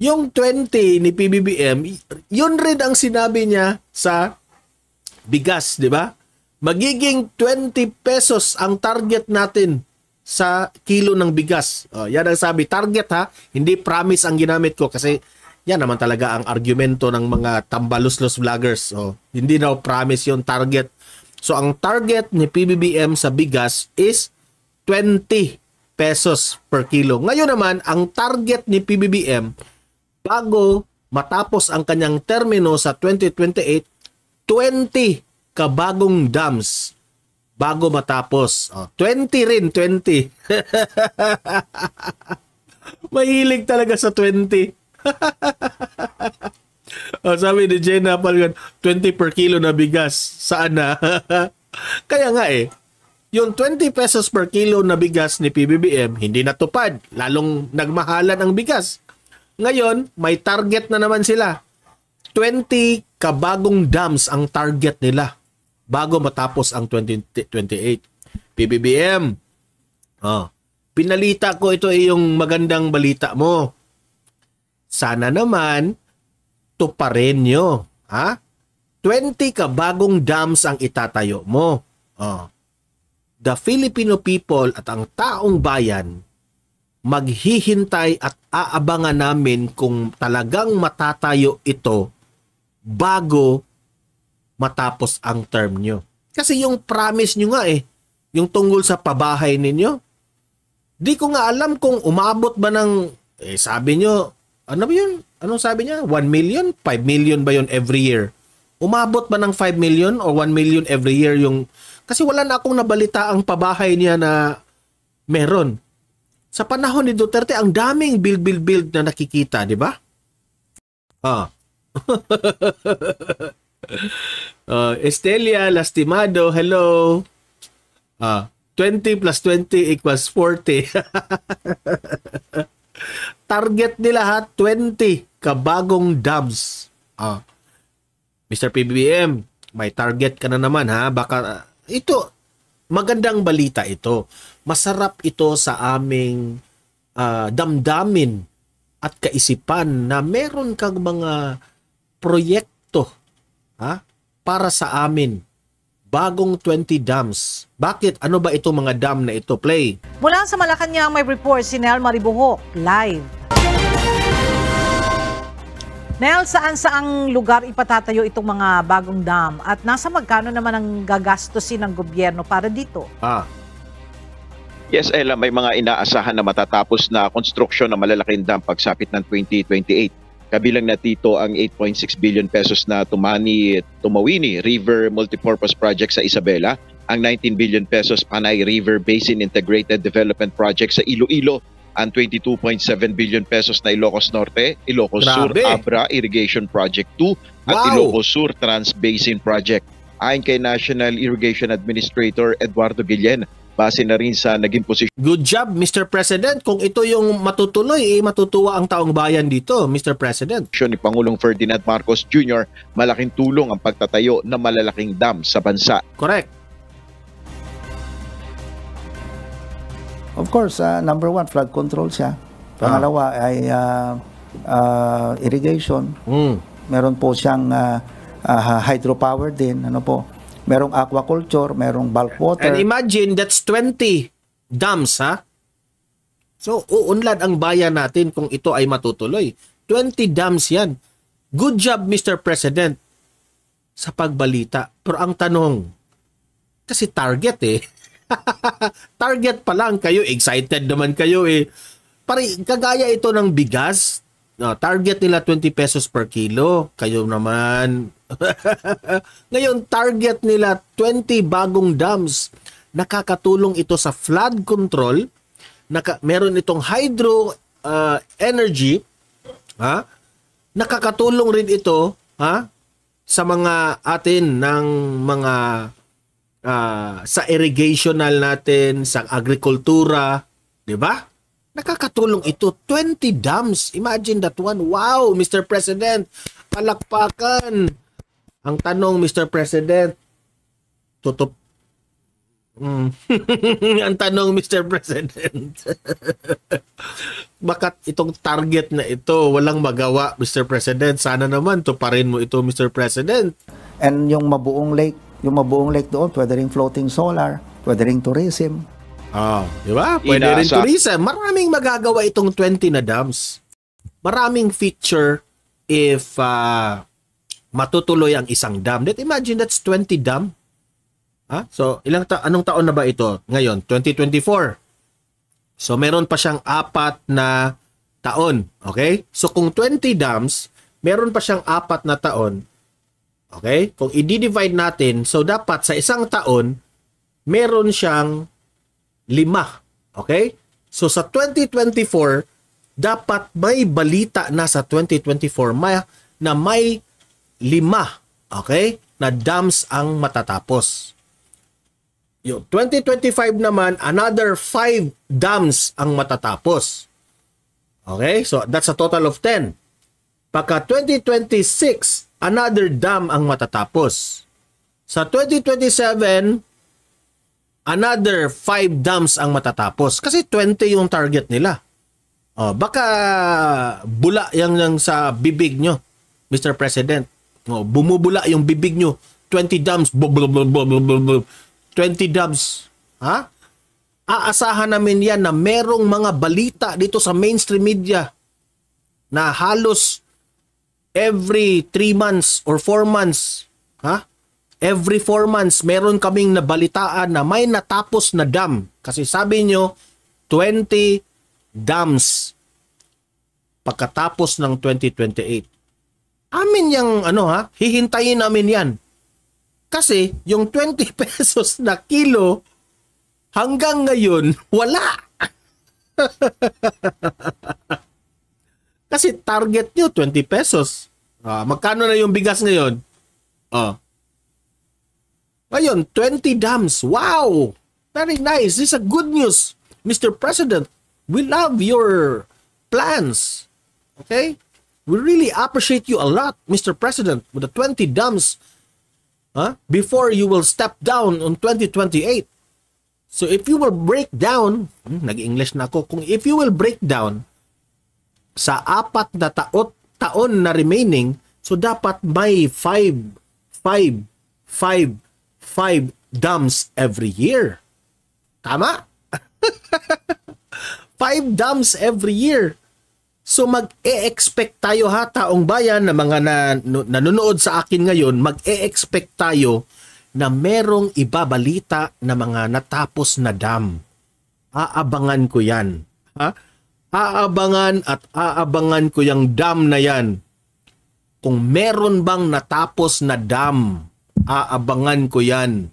yung 20 ni PBBM, yun rin ang sinabi niya sa bigas, di ba? Magiging 20 pesos ang target natin sa kilo ng bigas. Oh, yan ang sabi, target ha, hindi promise ang ginamit ko kasi yan naman talaga ang argumento ng mga tambaluslos vloggers. Oh, hindi na promise yung target. So ang target ni PBBM sa bigas is 20 pesos per kilo. Ngayon naman, ang target ni PBBM bago matapos ang kanyang termino sa 2028, 20 kabagong dams bago matapos. Oh, 20 rin, 20. Mahilig talaga sa 20. oh, sabi ni Jenna Palgan, 20 per kilo na bigas. Saan na? Kaya nga eh, yung 20 pesos per kilo na bigas ni PBBM hindi natupad, lalong nagmahalan ang bigas. Ngayon, may target na naman sila. 20 kabagong dams ang target nila bago matapos ang 2028. PBBM, oh, pinalita ko ito eh, yung magandang balita mo. Sana naman, tuparin nyo. Ha? 20 kabagong dams ang itatayo mo. Oh. The Filipino people at ang taong bayan maghihintay at aabangan namin kung talagang matatayo ito bago matapos ang term nyo. Kasi yung promise nyo nga eh, yung tungkol sa pabahay ninyo, di ko nga alam kung umabot ba ng, eh sabi nyo, ano ba yun? Anong sabi niya? 1 million? 5 million ba yun every year? Umabot ba ng 5 million or 1 million every year yung... Kasi wala na akong nabalita ang pabahay niya na meron. Sa panahon ni Duterte, ang daming build, build, build na nakikita, di ba? Ah. uh, Estelia Lastimado, hello. Ah, 20 plus 20 equals 40. target nila ha, 20 kabagong dubs. Ah. Mr. PBBM, may target ka na naman ha. Baka ito magandang balita ito. Masarap ito sa aming uh, damdamin at kaisipan na meron kang mga proyekto ha para sa amin bagong 20 dams. Bakit? Ano ba itong mga dam na ito? Play. Mula sa Malacanang may report si Nel Maribuho live. Nel, saan ang lugar ipatatayo itong mga bagong dam at nasa magkano naman ang gagastusin ng gobyerno para dito? Ah, Yes, Ella, may mga inaasahan na matatapos na construction ng malalaking dam pagsapit ng 2028. Kabilang na dito ang 8.6 billion pesos na tumani tumawini River Multipurpose Project sa Isabela, ang 19 billion pesos Panay River Basin Integrated Development Project sa Iloilo, ang 22.7 billion pesos na Ilocos Norte, Ilocos Grabe. Sur Abra Irrigation Project 2 at wow. Ilocos Sur Transbasin Project. Ayon kay National Irrigation Administrator Eduardo Guillen, base na rin sa naging posisyon. Good job, Mr. President. Kung ito yung matutuloy, eh, matutuwa ang taong bayan dito, Mr. President. Ni Pangulong Ferdinand Marcos Jr., malaking tulong ang pagtatayo ng malalaking dam sa bansa. Correct. Of course, uh, number one, flood control siya. Pangalawa ah. ay uh, uh, irrigation. Mm. Meron po siyang uh, uh, hydropower din. Ano po? merong aquaculture, merong bulk water. And imagine that's 20 dams ha. So uunlad ang bayan natin kung ito ay matutuloy. 20 dams 'yan. Good job Mr. President sa pagbalita. Pero ang tanong, kasi target eh. target pa lang kayo, excited naman kayo eh. Pari, kagaya ito ng bigas, no, target nila 20 pesos per kilo. Kayo naman, Ngayon, target nila 20 bagong dams. Nakakatulong ito sa flood control. Naka, meron itong hydro uh, energy. Ha? Nakakatulong rin ito ha? sa mga atin ng mga uh, sa irrigational natin, sa agrikultura, 'di ba? Nakakatulong ito. 20 dams. Imagine that one. Wow, Mr. President. Palakpakan. Ang tanong, Mr. President, tutup Mm. ang tanong, Mr. President, bakat itong target na ito walang magawa, Mr. President? Sana naman tuparin mo ito, Mr. President. And yung mabuong lake, yung mabuong lake doon, pwede rin floating solar, pwede rin tourism. Ah, di ba? Pwede Inasa. rin tourism. Maraming magagawa itong 20 na dams. Maraming feature if uh, matutuloy ang isang dam. Let imagine that's 20 dam. Ha? So, ilang ta anong taon na ba ito? Ngayon, 2024. So, meron pa siyang apat na taon. Okay? So, kung 20 dams, meron pa siyang apat na taon. Okay? Kung i-divide natin, so dapat sa isang taon, meron siyang lima. Okay? So, sa 2024, dapat may balita na sa 2024 may, na may lima, okay, na dams ang matatapos. Yung 2025 naman, another 5 dams ang matatapos. Okay? So, that's a total of 10. Pagka 2026, another dam ang matatapos. Sa 2027, another 5 dams ang matatapos. Kasi 20 yung target nila. O, oh, baka bula yang, yang sa bibig nyo, Mr. President. Oh, bumubula yung bibig nyo. 20 dams. 20 dams. Ha? Aasahan namin yan na merong mga balita dito sa mainstream media na halos every 3 months or 4 months, ha? Every 4 months, meron kaming nabalitaan na may natapos na dam. Kasi sabi nyo, 20 dams pagkatapos ng 2028. Amin yang ano ha, hihintayin namin yan. Kasi yung 20 pesos na kilo hanggang ngayon wala. Kasi target nyo 20 pesos. Uh, magkano na yung bigas ngayon? Oh. Uh. Ngayon, 20 dams. Wow! Very nice. This is a good news, Mr. President. We love your plans. Okay? We really appreciate you a lot, Mr. President, with the 20 dumps huh, before you will step down on 2028. So if you will break down, hmm, nag-English na ako, kung if you will break down sa apat na taot, taon na remaining, so dapat may 5, 5, 5, 5 dumps every year. Tama? 5 dumps every year. So mag-e-expect tayo ha taong bayan na mga nanonood sa akin ngayon, mag-e-expect tayo na merong ibabalita na mga natapos na dam. Aabangan ko 'yan. Ha? Aabangan at aabangan ko 'yang dam na 'yan. Kung meron bang natapos na dam, aabangan ko 'yan.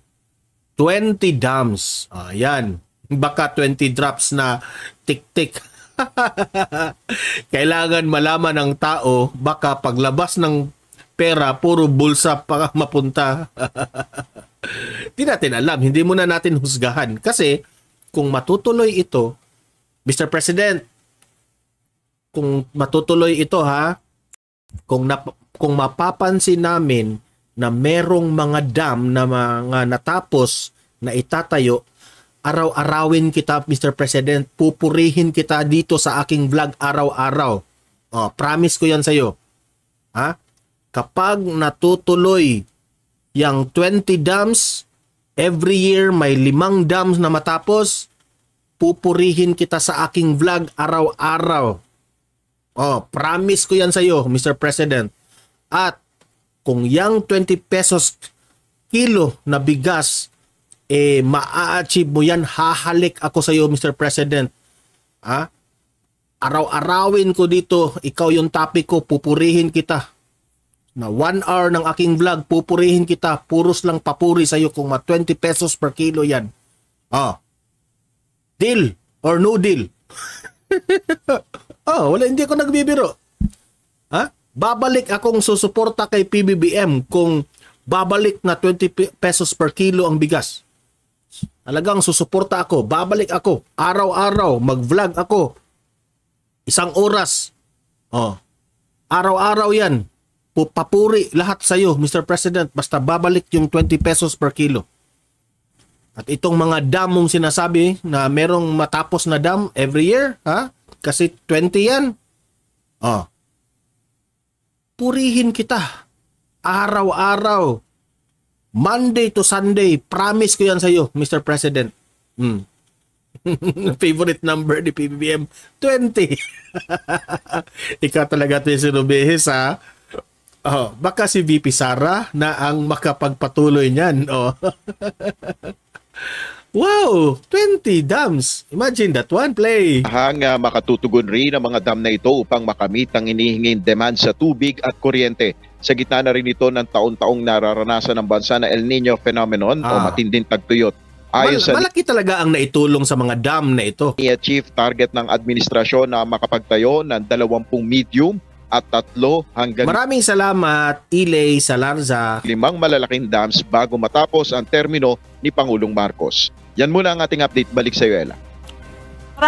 20 dams. Ayan. Baka 20 drops na tik-tik. Kailangan malaman ng tao baka paglabas ng pera puro bulsa pa mapunta. Hindi natin alam, hindi muna natin husgahan kasi kung matutuloy ito, Mr. President, kung matutuloy ito ha, kung nap- kung mapapansin namin na merong mga dam na mga natapos na itatayo Araw-arawin kita, Mr. President. Pupurihin kita dito sa aking vlog araw-araw. Oh, promise ko yan sa iyo. Ha? Kapag natutuloy yung 20 dams, every year may limang dams na matapos, pupurihin kita sa aking vlog araw-araw. Oh, promise ko yan sa iyo, Mr. President. At kung yang 20 pesos kilo na bigas eh maa-achieve mo yan. Hahalik ako sa iyo, Mr. President. Ha? Araw-arawin ko dito, ikaw yung topic ko, pupurihin kita. Na 1 hour ng aking vlog, pupurihin kita. Puros lang papuri sa iyo kung ma 20 pesos per kilo yan. oh Deal or no deal? oh, wala hindi ako nagbibiro. Ha? Babalik akong susuporta kay PBBM kung babalik na 20 pesos per kilo ang bigas. Talagang susuporta ako, babalik ako, araw-araw, mag-vlog ako. Isang oras. Oh. Araw-araw yan. Papuri lahat sa iyo, Mr. President, basta babalik yung 20 pesos per kilo. At itong mga damong sinasabi na merong matapos na dam every year, ha? Kasi 20 yan. Oh. Purihin kita. Araw-araw Monday to Sunday. Promise ko yan sa iyo, Mr. President. Mm. Favorite number ni PBBM, 20. Ikaw talaga ito yung sinubihi ha? Oh, baka si VP Sara na ang makapagpatuloy niyan. Oh. Wow! 20 dams! Imagine that one play! Hanga makatutugon rin ang mga dam na ito upang makamit ang inihinging demand sa tubig at kuryente sa gitna na rin ito ng taon-taong nararanasan ng bansa na El Nino phenomenon ah. o matinding tagtuyot. Ayon Mal- sa malaki talaga ang naitulong sa mga dam na ito. I-achieve target ng administrasyon na makapagtayo ng 20 medium at tatlo hanggang... Maraming salamat, Ilay Salarza. Limang malalaking dams bago matapos ang termino ni Pangulong Marcos. Yan muna ang ating update. Balik sa iyo, Ella.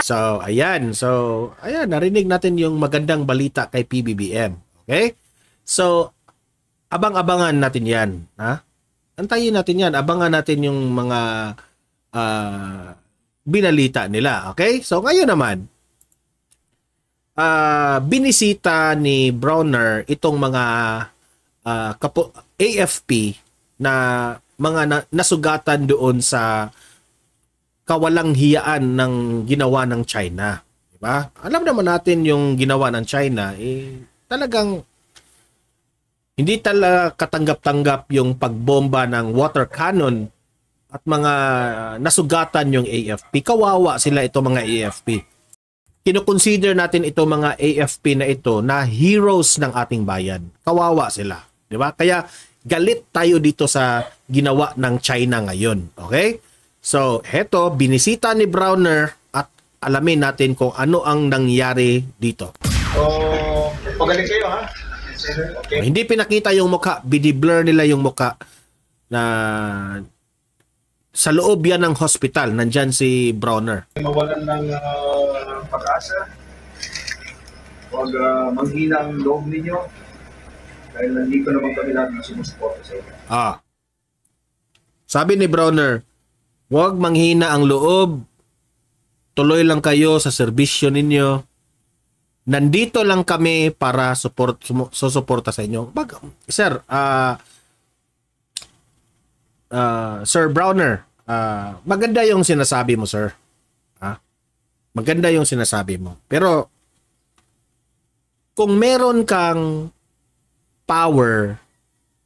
So, ayan. So, ayan. Narinig natin yung magandang balita kay PBBM. Okay? So, abang-abangan natin yan. Ha? Antayin natin yan. Abangan natin yung mga uh, binalita nila. Okay? So, ngayon naman, uh, binisita ni Browner itong mga uh, kapo- AFP na mga na- nasugatan doon sa kawalang hiyaan ng ginawa ng China. Diba? Alam naman natin yung ginawa ng China, eh, talagang hindi talaga katanggap-tanggap yung pagbomba ng water cannon at mga nasugatan yung AFP. Kawawa sila ito mga AFP. Kinoconsider natin ito mga AFP na ito na heroes ng ating bayan. Kawawa sila. Di ba? Kaya galit tayo dito sa ginawa ng China ngayon. Okay? So, heto, binisita ni Browner at alamin natin kung ano ang nangyari dito. So, pagaling kayo ha? Okay. Oh, hindi pinakita yung mukha, bidi-blur nila yung mukha na sa loob yan ng hospital, nandyan si Bronner. Mawalan ng uh, pag-asa, huwag uh, manghina ang loob ninyo, dahil nandito naman kami lahat na sumusuporta sa Ah. Sabi ni Bronner, huwag manghina ang loob, tuloy lang kayo sa serbisyo ninyo, nandito lang kami para support susuporta sa inyo. Bag, sir, uh, uh, Sir Browner, uh, maganda yung sinasabi mo, sir. Ha? Maganda yung sinasabi mo. Pero kung meron kang power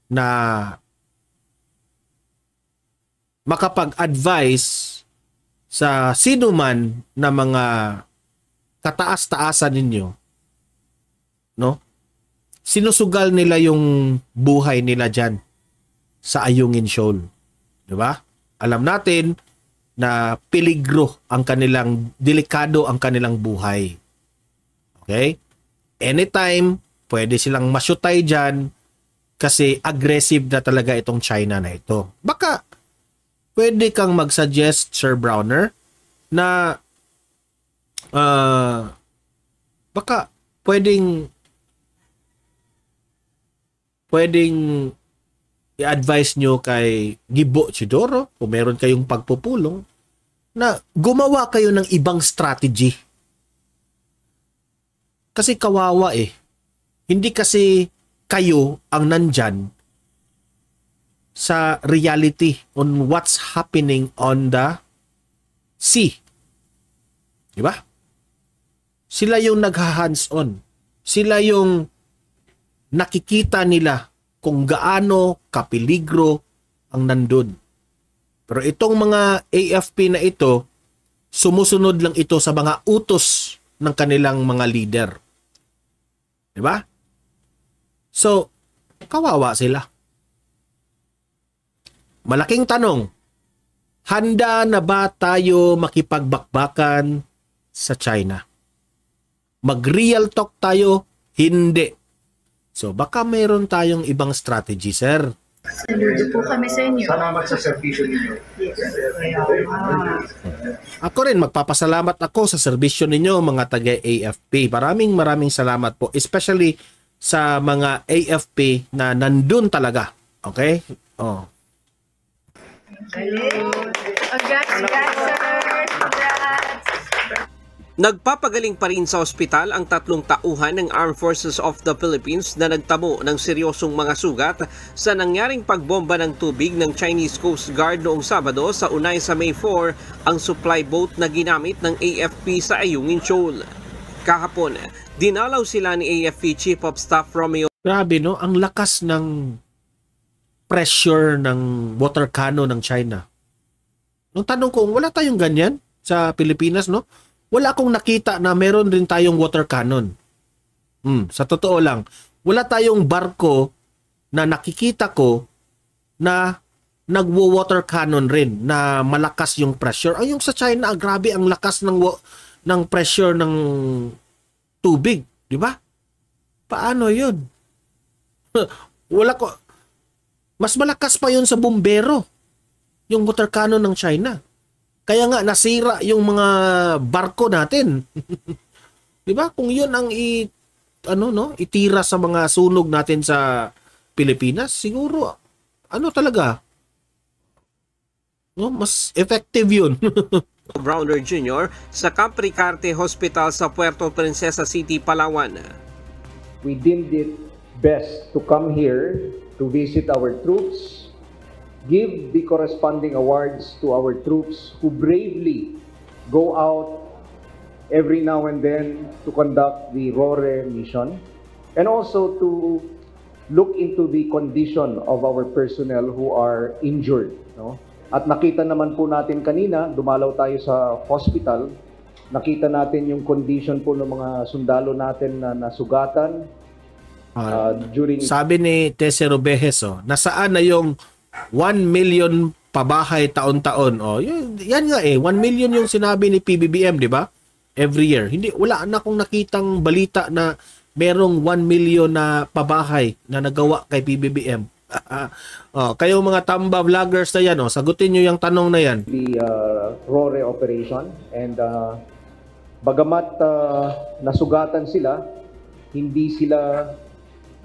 na makapag-advise sa sino man na mga kataas-taasan ninyo, no? Sinusugal nila yung buhay nila diyan sa Ayungin Shoal. 'Di ba? Alam natin na peligro ang kanilang delikado ang kanilang buhay. Okay? Anytime pwede silang masyutay diyan kasi aggressive na talaga itong China na ito. Baka pwede kang mag-suggest Sir Browner na uh, baka pwedeng pwedeng i-advise nyo kay Gibo Chidoro kung meron kayong pagpupulong na gumawa kayo ng ibang strategy. Kasi kawawa eh. Hindi kasi kayo ang nandyan sa reality on what's happening on the sea. Diba? Sila yung nagha-hands-on. Sila yung nakikita nila kung gaano kapiligro ang nandun. Pero itong mga AFP na ito, sumusunod lang ito sa mga utos ng kanilang mga leader. 'Di ba? So, kawawa sila. Malaking tanong, handa na ba tayo makipagbakbakan sa China? Mag-real talk tayo, hindi. So baka mayroon tayong ibang strategy, sir. Saludo po kami sa inyo. Salamat sa serbisyo ninyo. Yes. Ako rin, magpapasalamat ako sa serbisyo ninyo mga taga-AFP. Maraming maraming salamat po, especially sa mga AFP na nandun talaga. Okay? Oh. Galing. Congrats, oh, guys. sir. Nagpapagaling pa rin sa ospital ang tatlong tauhan ng Armed Forces of the Philippines na nagtamo ng seryosong mga sugat sa nangyaring pagbomba ng tubig ng Chinese Coast Guard noong Sabado sa unay sa May 4 ang supply boat na ginamit ng AFP sa Ayungin Shoal. Kahapon, dinalaw sila ni AFP Chief of Staff Romeo. Grabe no, ang lakas ng pressure ng water cannon ng China. Nung tanong ko, wala tayong ganyan sa Pilipinas, no? wala akong nakita na meron rin tayong water cannon. Hmm, sa totoo lang, wala tayong barko na nakikita ko na nagwo-water cannon rin na malakas yung pressure. Ay, yung sa China, grabe ang lakas ng ng pressure ng tubig, di ba? Paano 'yun? wala ko mas malakas pa 'yun sa bombero. Yung water cannon ng China. Kaya nga nasira yung mga barko natin. 'Di ba? Kung 'yun ang i ano no, itira sa mga sunog natin sa Pilipinas, siguro ano talaga? No, mas effective 'yun. Browner Jr. sa Camp Ricarte Hospital sa Puerto Princesa City, Palawan. We deemed it best to come here to visit our troops give the corresponding awards to our troops who bravely go out every now and then to conduct the RORE mission and also to look into the condition of our personnel who are injured. No? At nakita naman po natin kanina, dumalaw tayo sa hospital, nakita natin yung condition po ng mga sundalo natin na nasugatan. Uh, during... Sabi ni Tese Robejes, oh, nasaan na yung 1 million pabahay taon-taon. Oh, yun, yan nga eh, 1 million yung sinabi ni PBBM, 'di ba? Every year. Hindi wala na akong nakitang balita na merong 1 million na pabahay na nagawa kay PBBM. oh, kayo mga Tamba vloggers na yan, oh, sagutin niyo yung tanong na yan. The uh, RORE operation and uh, bagamat uh, nasugatan sila, hindi sila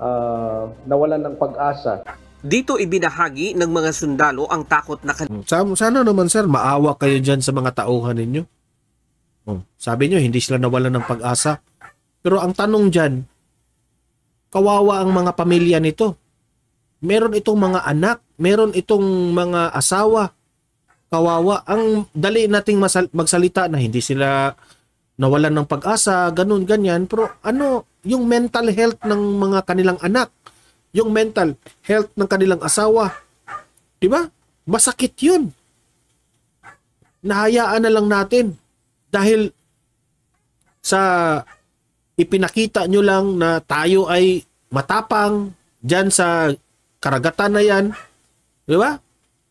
uh, nawalan ng pag-asa dito ibinahagi ng mga sundalo ang takot na kanilang... Sana naman sir, maawa kayo dyan sa mga tauhan ninyo. Oh, sabi nyo, hindi sila nawalan ng pag-asa. Pero ang tanong dyan, kawawa ang mga pamilya nito. Meron itong mga anak, meron itong mga asawa, kawawa. Ang dali nating magsalita na hindi sila nawalan ng pag-asa, ganun, ganyan. Pero ano yung mental health ng mga kanilang anak? yung mental health ng kanilang asawa. 'Di ba? Masakit 'yun. Nahayaan na lang natin dahil sa ipinakita nyo lang na tayo ay matapang dyan sa karagatan na yan. Di ba?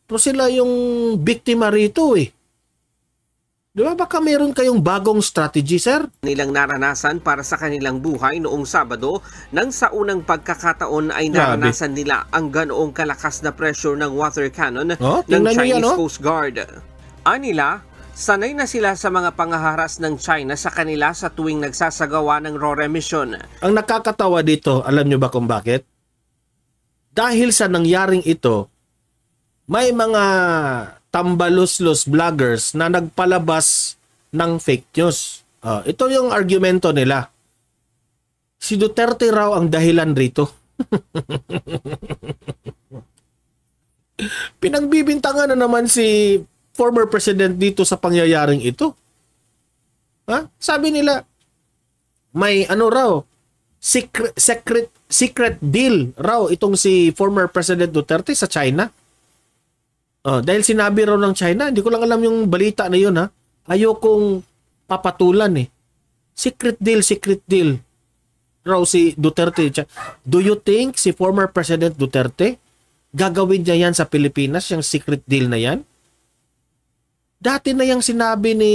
Pero sila yung biktima rito eh. Di ba baka meron kayong bagong strategy, sir? Nilang naranasan para sa kanilang buhay noong Sabado nang sa unang pagkakataon ay naranasan nila ang ganoong kalakas na pressure ng water cannon oh, ng Chinese yan, oh? Coast Guard. Anila, sanay na sila sa mga pangaharas ng China sa kanila sa tuwing nagsasagawa ng RORE mission. Ang nakakatawa dito, alam nyo ba kung bakit? Dahil sa nangyaring ito, may mga tambaluslos vloggers na nagpalabas ng fake news. Uh, ito yung argumento nila. Si Duterte raw ang dahilan rito. Pinagbibintangan na naman si former president dito sa pangyayaring ito. Ha? Sabi nila, may ano raw, secret, secret, secret deal raw itong si former President Duterte sa China. Uh, dahil sinabi raw ng China, hindi ko lang alam yung balita na yun ha. Ayokong papatulan eh. Secret deal, secret deal. Raw si Duterte. Do you think si former President Duterte gagawin niya yan sa Pilipinas, yung secret deal na yan? Dati na yung sinabi ni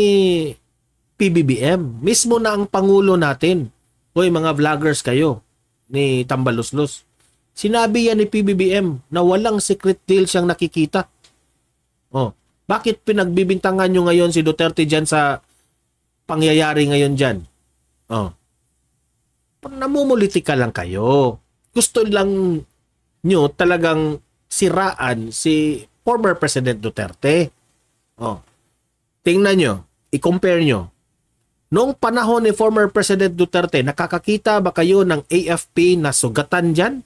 PBBM, mismo na ang Pangulo natin. Hoy mga vloggers kayo ni Tambaluslos. Sinabi yan ni PBBM na walang secret deal siyang nakikita Oh, bakit pinagbibintangan nyo ngayon si Duterte dyan sa pangyayari ngayon dyan? Oh. Namumulitika lang kayo. Gusto lang nyo talagang siraan si former President Duterte. Oh. Tingnan nyo, i-compare nyo. Noong panahon ni former President Duterte, nakakakita ba kayo ng AFP na sugatan dyan?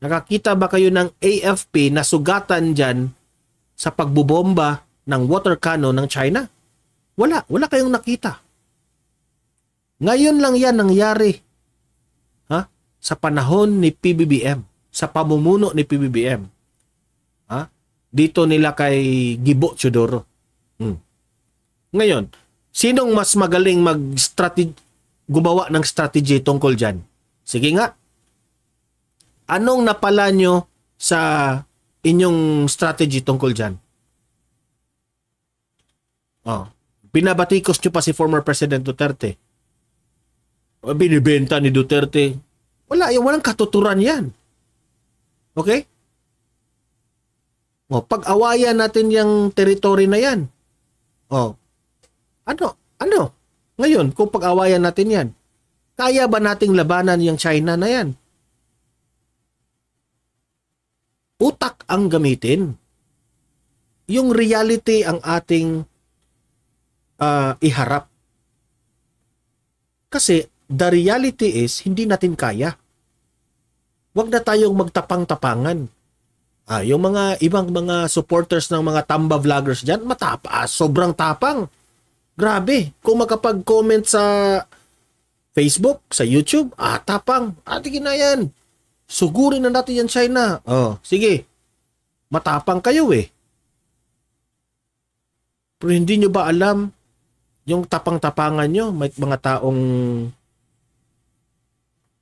Nakakita ba kayo ng AFP na sugatan dyan sa pagbubomba ng water cannon ng China. Wala, wala kayong nakita. Ngayon lang yan nangyari ha? sa panahon ni PBBM, sa pamumuno ni PBBM. Ha? Dito nila kay Gibo Chodoro. Hmm. Ngayon, sinong mas magaling mag gumawa ng strategy tungkol dyan? Sige nga, anong napala nyo sa inyong strategy tungkol dyan? Oh, binabatikos nyo pa si former President Duterte. Oh, binibenta ni Duterte. Wala, yan, walang katuturan yan. Okay? O, oh, pag-awayan natin yung territory na yan. O, oh. ano? Ano? Ngayon, kung pag-awayan natin yan, kaya ba nating labanan yung China na yan? utak ang gamitin. Yung reality ang ating uh, iharap. Kasi the reality is hindi natin kaya. Huwag na tayong magtapang-tapangan. Ah, yung mga ibang mga supporters ng mga Tamba vloggers diyan, matapas, sobrang tapang. Grabe, kung makapag-comment sa Facebook, sa YouTube, ah, tapang. Ate, ah, na yan. Sugurin na natin yan, China. Oh, sige. Matapang kayo eh. Pero hindi nyo ba alam yung tapang-tapangan nyo? May mga taong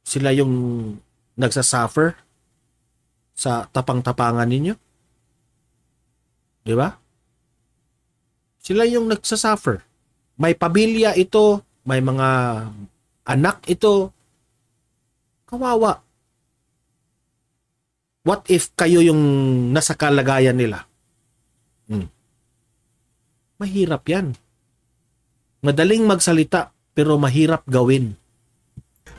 sila yung nagsasuffer sa tapang-tapangan ninyo? Di ba? Sila yung nagsasuffer. May pamilya ito, may mga anak ito. Kawawa. What if kayo yung nasa kalagayan nila? Hmm. Mahirap yan. Madaling magsalita pero mahirap gawin.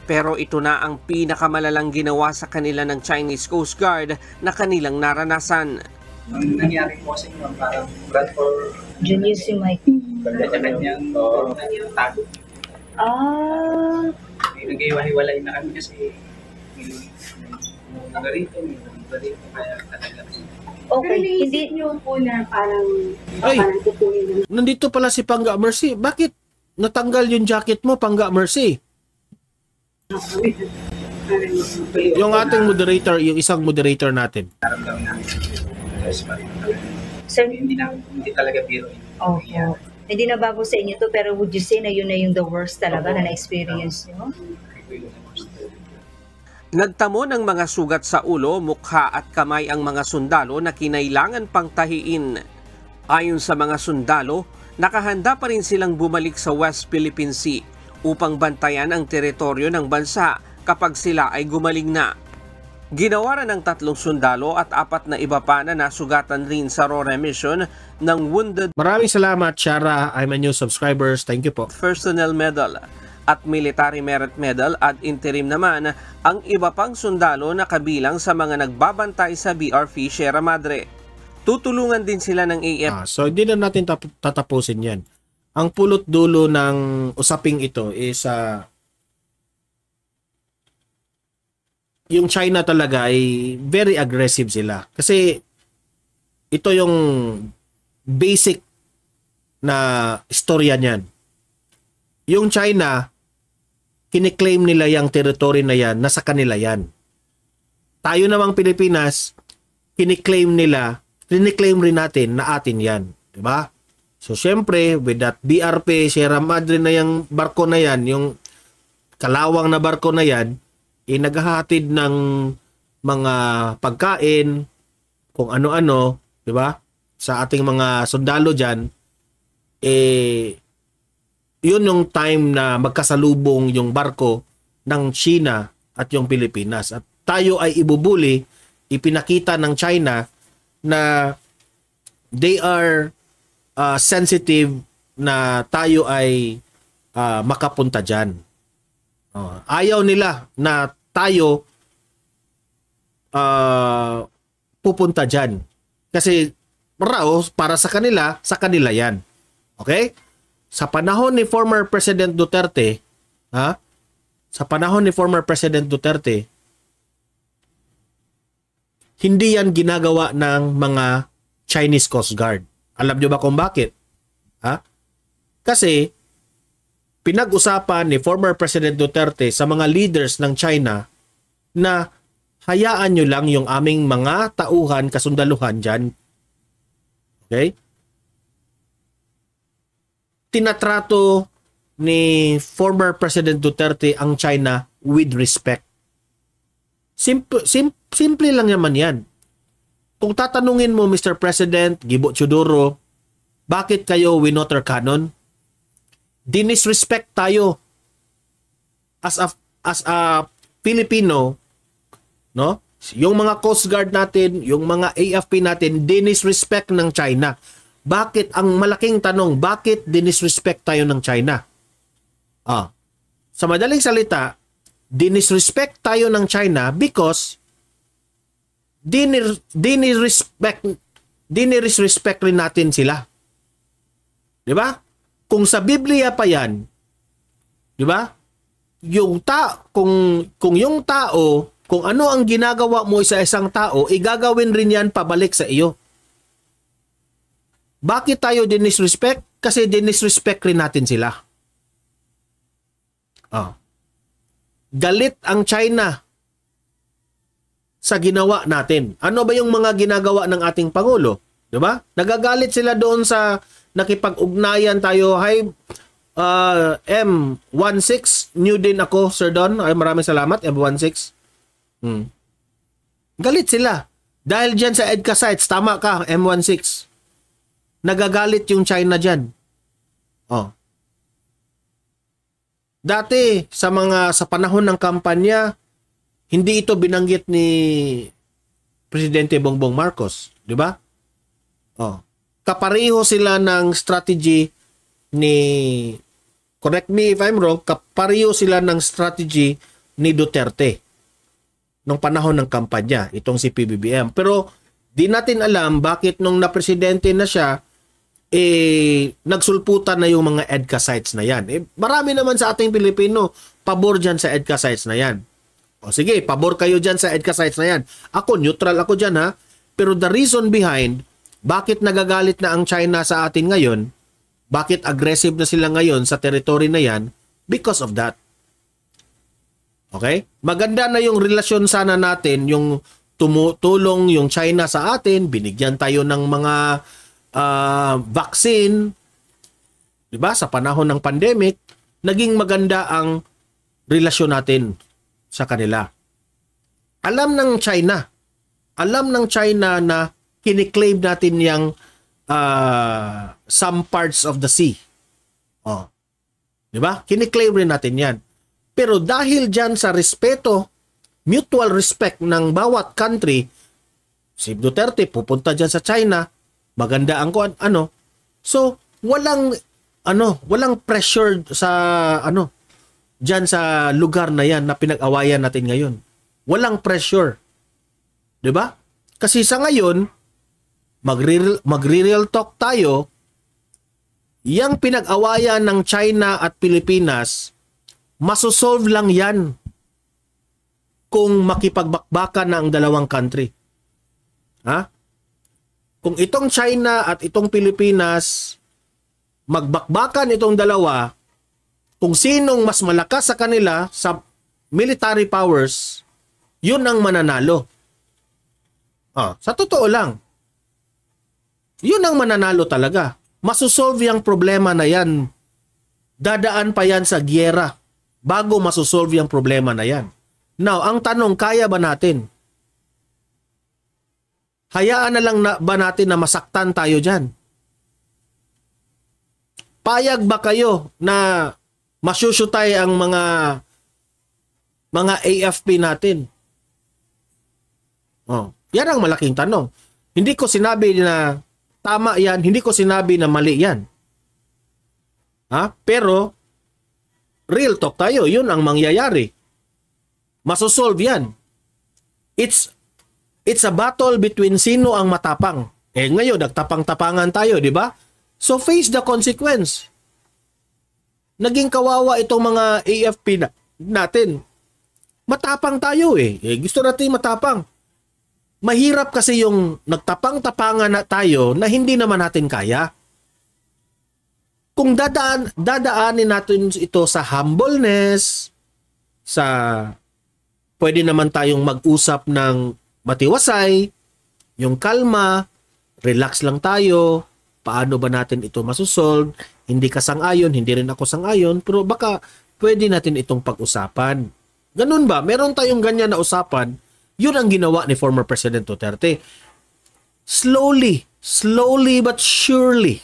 Pero ito na ang pinakamalalang ginawa sa kanila ng Chinese Coast Guard na kanilang naranasan. Ang ano nangyari po sa inyo, parang Brad for... Julius si Mike. Kanya-kanyang tag. Ah. Naghiwa-hiwalay na kami kasi Nagarito mo, nagarito kaya talaga. Okay, Pero hindi niyo po na parang Ay, parang kukunin. Nandito pala si Pangga Mercy. Bakit natanggal yung jacket mo, Pangga Mercy? yung ating moderator, yung isang moderator natin. Sir, hindi na hindi talaga biro. Okay. Hindi na bago sa inyo to, pero would you say na yun na yung the worst talaga na na-experience niyo? Nagtamo ng mga sugat sa ulo, mukha at kamay ang mga sundalo na kinailangan pang tahiin. Ayon sa mga sundalo, nakahanda pa rin silang bumalik sa West Philippine Sea upang bantayan ang teritoryo ng bansa kapag sila ay gumaling na. Ginawaran ng tatlong sundalo at apat na iba pa na nasugatan rin sa Rora Mission ng Wounded... Maraming salamat, Shara. I'm a new subscribers. Thank you po. Personal Medal at Military Merit Medal at interim naman ang iba pang sundalo na kabilang sa mga nagbabantay sa BRP Sierra Madre. Tutulungan din sila ng AF. Ah, so hindi na natin tap- tatapusin yan. Ang pulot dulo ng usaping ito is uh, yung China talaga ay very aggressive sila. Kasi ito yung basic na istorya niyan. Yung China, kiniklaim nila yung territory na yan, nasa kanila yan. Tayo namang Pilipinas, kiniklaim nila, kiniklaim rin natin na atin yan. ba? Diba? So, syempre, with that BRP, Sierra Madre na yung barko na yan, yung kalawang na barko na yan, eh, ng mga pagkain, kung ano-ano, di ba? Sa ating mga sundalo diyan eh, yun yung time na magkasalubong yung barko ng China at yung Pilipinas. At tayo ay ibubuli, ipinakita ng China na they are uh, sensitive na tayo ay uh, makapunta dyan. Uh, ayaw nila na tayo uh, pupunta dyan. Kasi raw, para sa kanila, sa kanila yan. Okay? sa panahon ni former President Duterte, ha? Sa panahon ni former President Duterte, hindi yan ginagawa ng mga Chinese Coast Guard. Alam niyo ba kung bakit? Ha? Kasi pinag-usapan ni former President Duterte sa mga leaders ng China na hayaan niyo lang yung aming mga tauhan, kasundaluhan diyan. Okay? tinatrato ni former President Duterte ang China with respect. Simple, sim, simple lang naman yan. Kung tatanungin mo, Mr. President, Gibo Chudoro, bakit kayo winotter canon? Dinisrespect tayo as a, as a Filipino, no? Yung mga Coast Guard natin, yung mga AFP natin, dinisrespect ng China bakit ang malaking tanong, bakit dinisrespect tayo ng China? Ah, sa madaling salita, dinisrespect tayo ng China because dinir, dinirespect dinirespect rin natin sila. 'Di ba? Kung sa Biblia pa 'yan, 'di ba? Yung ta kung kung yung tao, kung ano ang ginagawa mo sa isang tao, igagawin rin 'yan pabalik sa iyo. Bakit tayo dinisrespect? Kasi dinisrespect rin natin sila. Oh. Galit ang China sa ginawa natin. Ano ba yung mga ginagawa ng ating Pangulo? 'Di ba? Nagagalit sila doon sa nakipag-ugnayan tayo. Hi, uh, M16, new din ako, Sir Don. Ay, maraming salamat, M16. Hmm. Galit sila. Dahil dyan sa EDCA sites, tama ka, M16. Nagagalit yung China dyan. Oh. Dati, sa mga sa panahon ng kampanya, hindi ito binanggit ni Presidente Bongbong Marcos, di ba? Oh. Kapareho sila ng strategy ni correct me if I'm wrong, kapareho sila ng strategy ni Duterte nung panahon ng kampanya, itong si PBBM. Pero di natin alam bakit nung na-presidente na siya, eh, nagsulputan na yung mga EDCA sites na yan. Eh, marami naman sa ating Pilipino, pabor dyan sa EDCA sites na yan. O sige, pabor kayo dyan sa EDCA sites na yan. Ako, neutral ako dyan ha. Pero the reason behind, bakit nagagalit na ang China sa atin ngayon, bakit aggressive na sila ngayon sa territory na yan, because of that. Okay? Maganda na yung relasyon sana natin, yung tumutulong yung China sa atin, binigyan tayo ng mga uh, vaccine, 'di ba? Sa panahon ng pandemic, naging maganda ang relasyon natin sa kanila. Alam ng China, alam ng China na kiniklaim natin yang uh, ah, some parts of the sea. Oh. 'Di ba? Kiniklaim rin natin 'yan. Pero dahil diyan sa respeto, mutual respect ng bawat country, si Duterte pupunta diyan sa China, maganda ang kuan ano. So, walang ano, walang pressure sa ano diyan sa lugar na 'yan na pinag-awayan natin ngayon. Walang pressure. 'Di ba? Kasi sa ngayon, magre-real talk tayo, yang pinag-awayan ng China at Pilipinas, masosolve lang 'yan kung makipagbakbakan na ang dalawang country. Ha? kung itong China at itong Pilipinas magbakbakan itong dalawa kung sinong mas malakas sa kanila sa military powers, yun ang mananalo. Ah, sa totoo lang, yun ang mananalo talaga. Masusolve yung problema na yan. Dadaan pa yan sa gyera bago masusolve yung problema na yan. Now, ang tanong, kaya ba natin? Hayaan na lang na, ba natin na masaktan tayo dyan? Payag ba kayo na masusyutay ang mga mga AFP natin? Oh, yan ang malaking tanong. Hindi ko sinabi na tama yan, hindi ko sinabi na mali yan. Ha? Pero real talk tayo, yun ang mangyayari. Masosolve yan. It's It's a battle between sino ang matapang. Eh ngayon, nagtapang-tapangan tayo, di ba? So face the consequence. Naging kawawa itong mga AFP na, natin. Matapang tayo eh. eh. Gusto natin matapang. Mahirap kasi yung nagtapang-tapangan na tayo na hindi naman natin kaya. Kung dadaan, dadaanin natin ito sa humbleness, sa pwede naman tayong mag-usap ng matiwasay, yung kalma, relax lang tayo, paano ba natin ito masusolve, hindi ka sang-ayon, hindi rin ako sang-ayon, pero baka pwede natin itong pag-usapan. Ganun ba? Meron tayong ganyan na usapan, yun ang ginawa ni former President Duterte. Slowly, slowly but surely.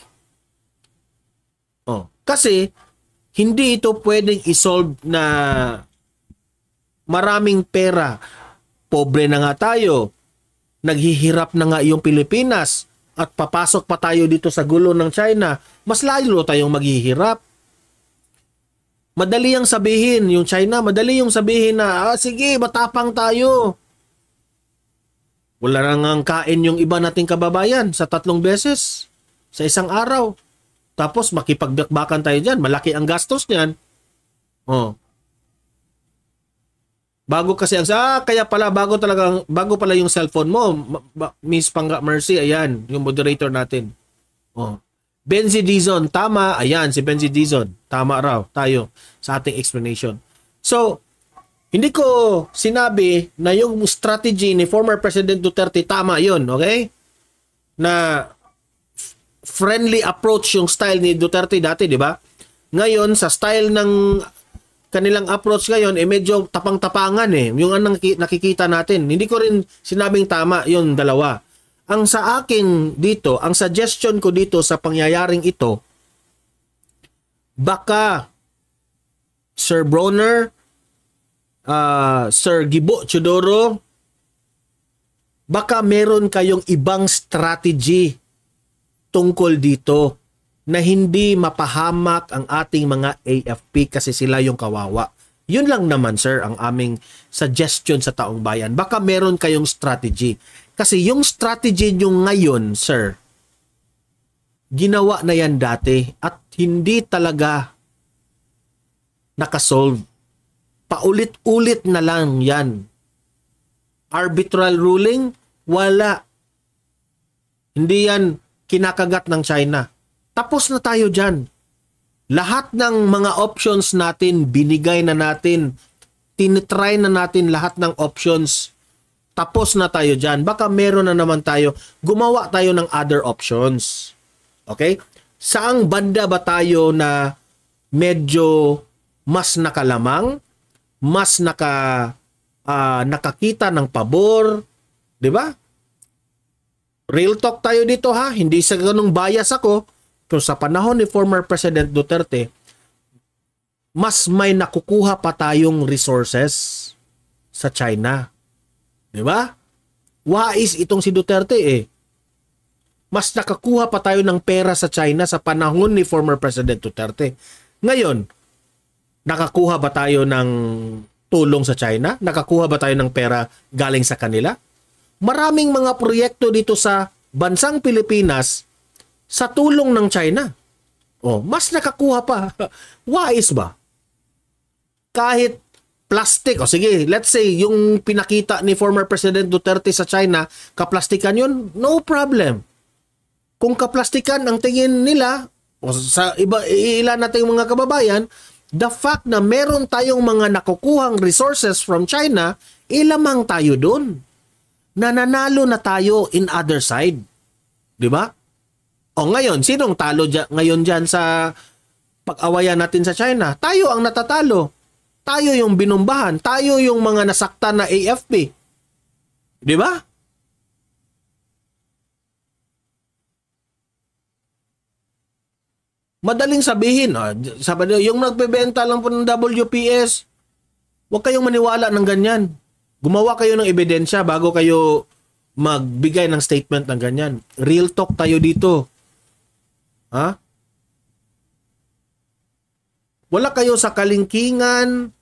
Oh, kasi hindi ito pwedeng isolve na maraming pera Pobre na nga tayo. Naghihirap na nga yung Pilipinas at papasok pa tayo dito sa gulo ng China, mas lalo tayong maghihirap. Madali ang sabihin, yung China, madali yung sabihin na, ah, sige, matapang tayo. Wala na nga kain yung iba nating kababayan sa tatlong beses, sa isang araw. Tapos makipagbakbakan tayo dyan, malaki ang gastos niyan. Oh, Bago kasi ang ah, kaya pala bago talaga bago pala yung cellphone mo, Miss Pangga Mercy, ayan, yung moderator natin. Oh. Benzi Dizon, tama. Ayan, si Benzi Dizon. Tama raw tayo sa ating explanation. So, hindi ko sinabi na yung strategy ni former President Duterte tama yon, okay? Na friendly approach yung style ni Duterte dati, di ba? Ngayon, sa style ng kanilang approach ngayon, eh medyo tapang-tapangan eh. Yung anong nakikita natin. Hindi ko rin sinabing tama yung dalawa. Ang sa akin dito, ang suggestion ko dito sa pangyayaring ito, baka Sir Broner uh, Sir Gibo Chudoro, baka meron kayong ibang strategy tungkol dito na hindi mapahamak ang ating mga AFP kasi sila yung kawawa. Yun lang naman sir ang aming suggestion sa taong bayan. Baka meron kayong strategy. Kasi yung strategy nyo ngayon sir, ginawa na yan dati at hindi talaga nakasolve. Paulit-ulit na lang yan. Arbitral ruling? Wala. Hindi yan kinakagat ng China tapos na tayo dyan. Lahat ng mga options natin, binigay na natin, tinitry na natin lahat ng options. Tapos na tayo dyan. Baka meron na naman tayo, gumawa tayo ng other options. Okay? Saang banda ba tayo na medyo mas nakalamang, mas naka uh, nakakita ng pabor, 'di ba? Real talk tayo dito ha, hindi sa ganung bias ako. Pero sa panahon ni former President Duterte, mas may nakukuha pa tayong resources sa China. 'Di ba? Wais itong si Duterte eh. Mas nakakuha pa tayo ng pera sa China sa panahon ni former President Duterte. Ngayon, nakakuha ba tayo ng tulong sa China? Nakakuha ba tayo ng pera galing sa kanila? Maraming mga proyekto dito sa bansang Pilipinas sa tulong ng China. Oh, mas nakakuha pa. Wais ba? Kahit plastic, o oh, sige, let's say yung pinakita ni former President Duterte sa China, kaplastikan yun, no problem. Kung kaplastikan ang tingin nila, o sa iba, ilan natin mga kababayan, the fact na meron tayong mga nakukuhang resources from China, ilamang tayo dun. Nananalo na tayo in other side. ba? Diba? O ngayon, sinong talo dyan, ngayon dyan sa pag-awayan natin sa China? Tayo ang natatalo. Tayo yung binumbahan. Tayo yung mga nasaktan na AFP. Di ba? Madaling sabihin, ah, sabi yung nagbebenta lang po ng WPS, huwag kayong maniwala ng ganyan. Gumawa kayo ng ebidensya bago kayo magbigay ng statement ng ganyan. Real talk tayo dito. Ha? Wala kayo sa kalingkingan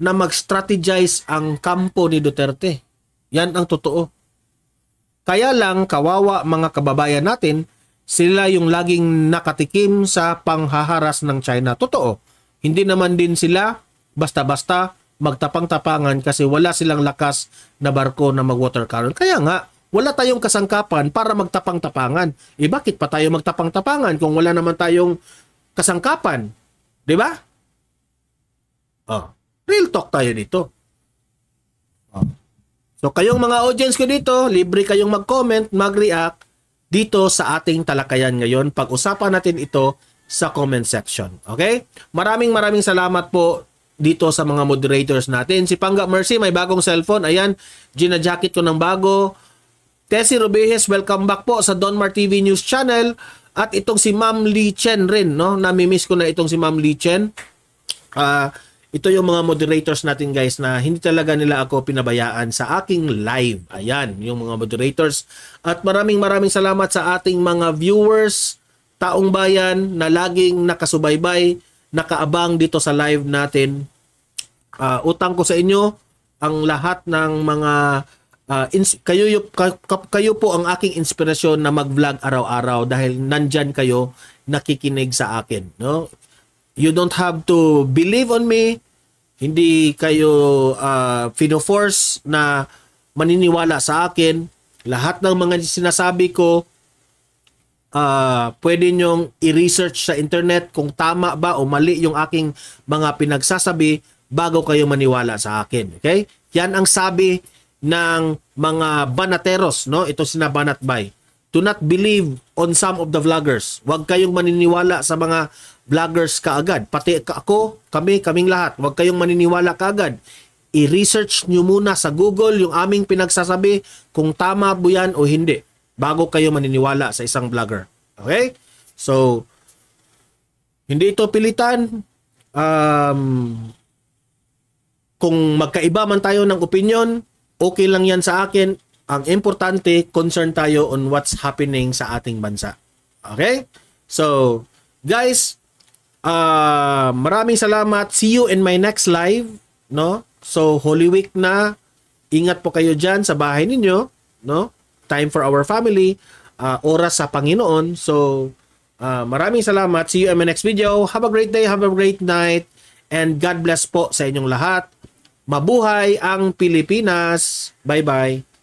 na mag-strategize ang kampo ni Duterte. Yan ang totoo. Kaya lang kawawa mga kababayan natin, sila yung laging nakatikim sa panghaharas ng China. Totoo. Hindi naman din sila basta-basta magtapang-tapangan kasi wala silang lakas na barko na mag-water cannon. Kaya nga, wala tayong kasangkapan para magtapang-tapangan. Eh bakit pa tayo magtapang-tapangan kung wala naman tayong kasangkapan? 'Di ba? Oh, real talk tayo dito. Oh. So kayong mga audience ko dito, libre kayong mag-comment, mag-react dito sa ating talakayan ngayon. Pag-usapan natin ito sa comment section. Okay? Maraming maraming salamat po dito sa mga moderators natin. Si Pangga Mercy, may bagong cellphone. Ayan, gina-jacket ko ng bago. Tessie Rubejes, welcome back po sa Donmar TV News Channel. At itong si Ma'am Lee Chen rin, no? Namimiss ko na itong si Ma'am Lee Chen. Uh, ito yung mga moderators natin guys na hindi talaga nila ako pinabayaan sa aking live. Ayan, yung mga moderators. At maraming maraming salamat sa ating mga viewers, taong bayan na laging nakasubaybay, nakaabang dito sa live natin. Uh, utang ko sa inyo ang lahat ng mga uh, ins- kayo, ka- kayo po ang aking inspirasyon na mag-vlog araw-araw dahil nandyan kayo nakikinig sa akin. No? You don't have to believe on me. Hindi kayo uh, fino-force na maniniwala sa akin. Lahat ng mga sinasabi ko, uh, pwede nyong i-research sa internet kung tama ba o mali yung aking mga pinagsasabi bago kayo maniwala sa akin. Okay? Yan ang sabi ng mga banateros, no? Ito sina Banat Do not believe on some of the vloggers. Huwag kayong maniniwala sa mga vloggers kaagad. Pati ako, kami, kaming lahat. Huwag kayong maniniwala kaagad. I-research nyo muna sa Google yung aming pinagsasabi kung tama po yan o hindi bago kayo maniniwala sa isang vlogger. Okay? So, hindi ito pilitan. Um, kung magkaiba man tayo ng opinion, okay lang yan sa akin. Ang importante, concern tayo on what's happening sa ating bansa. Okay? So, guys, uh, maraming salamat. See you in my next live. No? So, Holy Week na. Ingat po kayo dyan sa bahay ninyo. No? Time for our family. Uh, oras sa Panginoon. So, uh, maraming salamat. See you in my next video. Have a great day. Have a great night. And God bless po sa inyong lahat. Mabuhay ang Pilipinas. Bye-bye.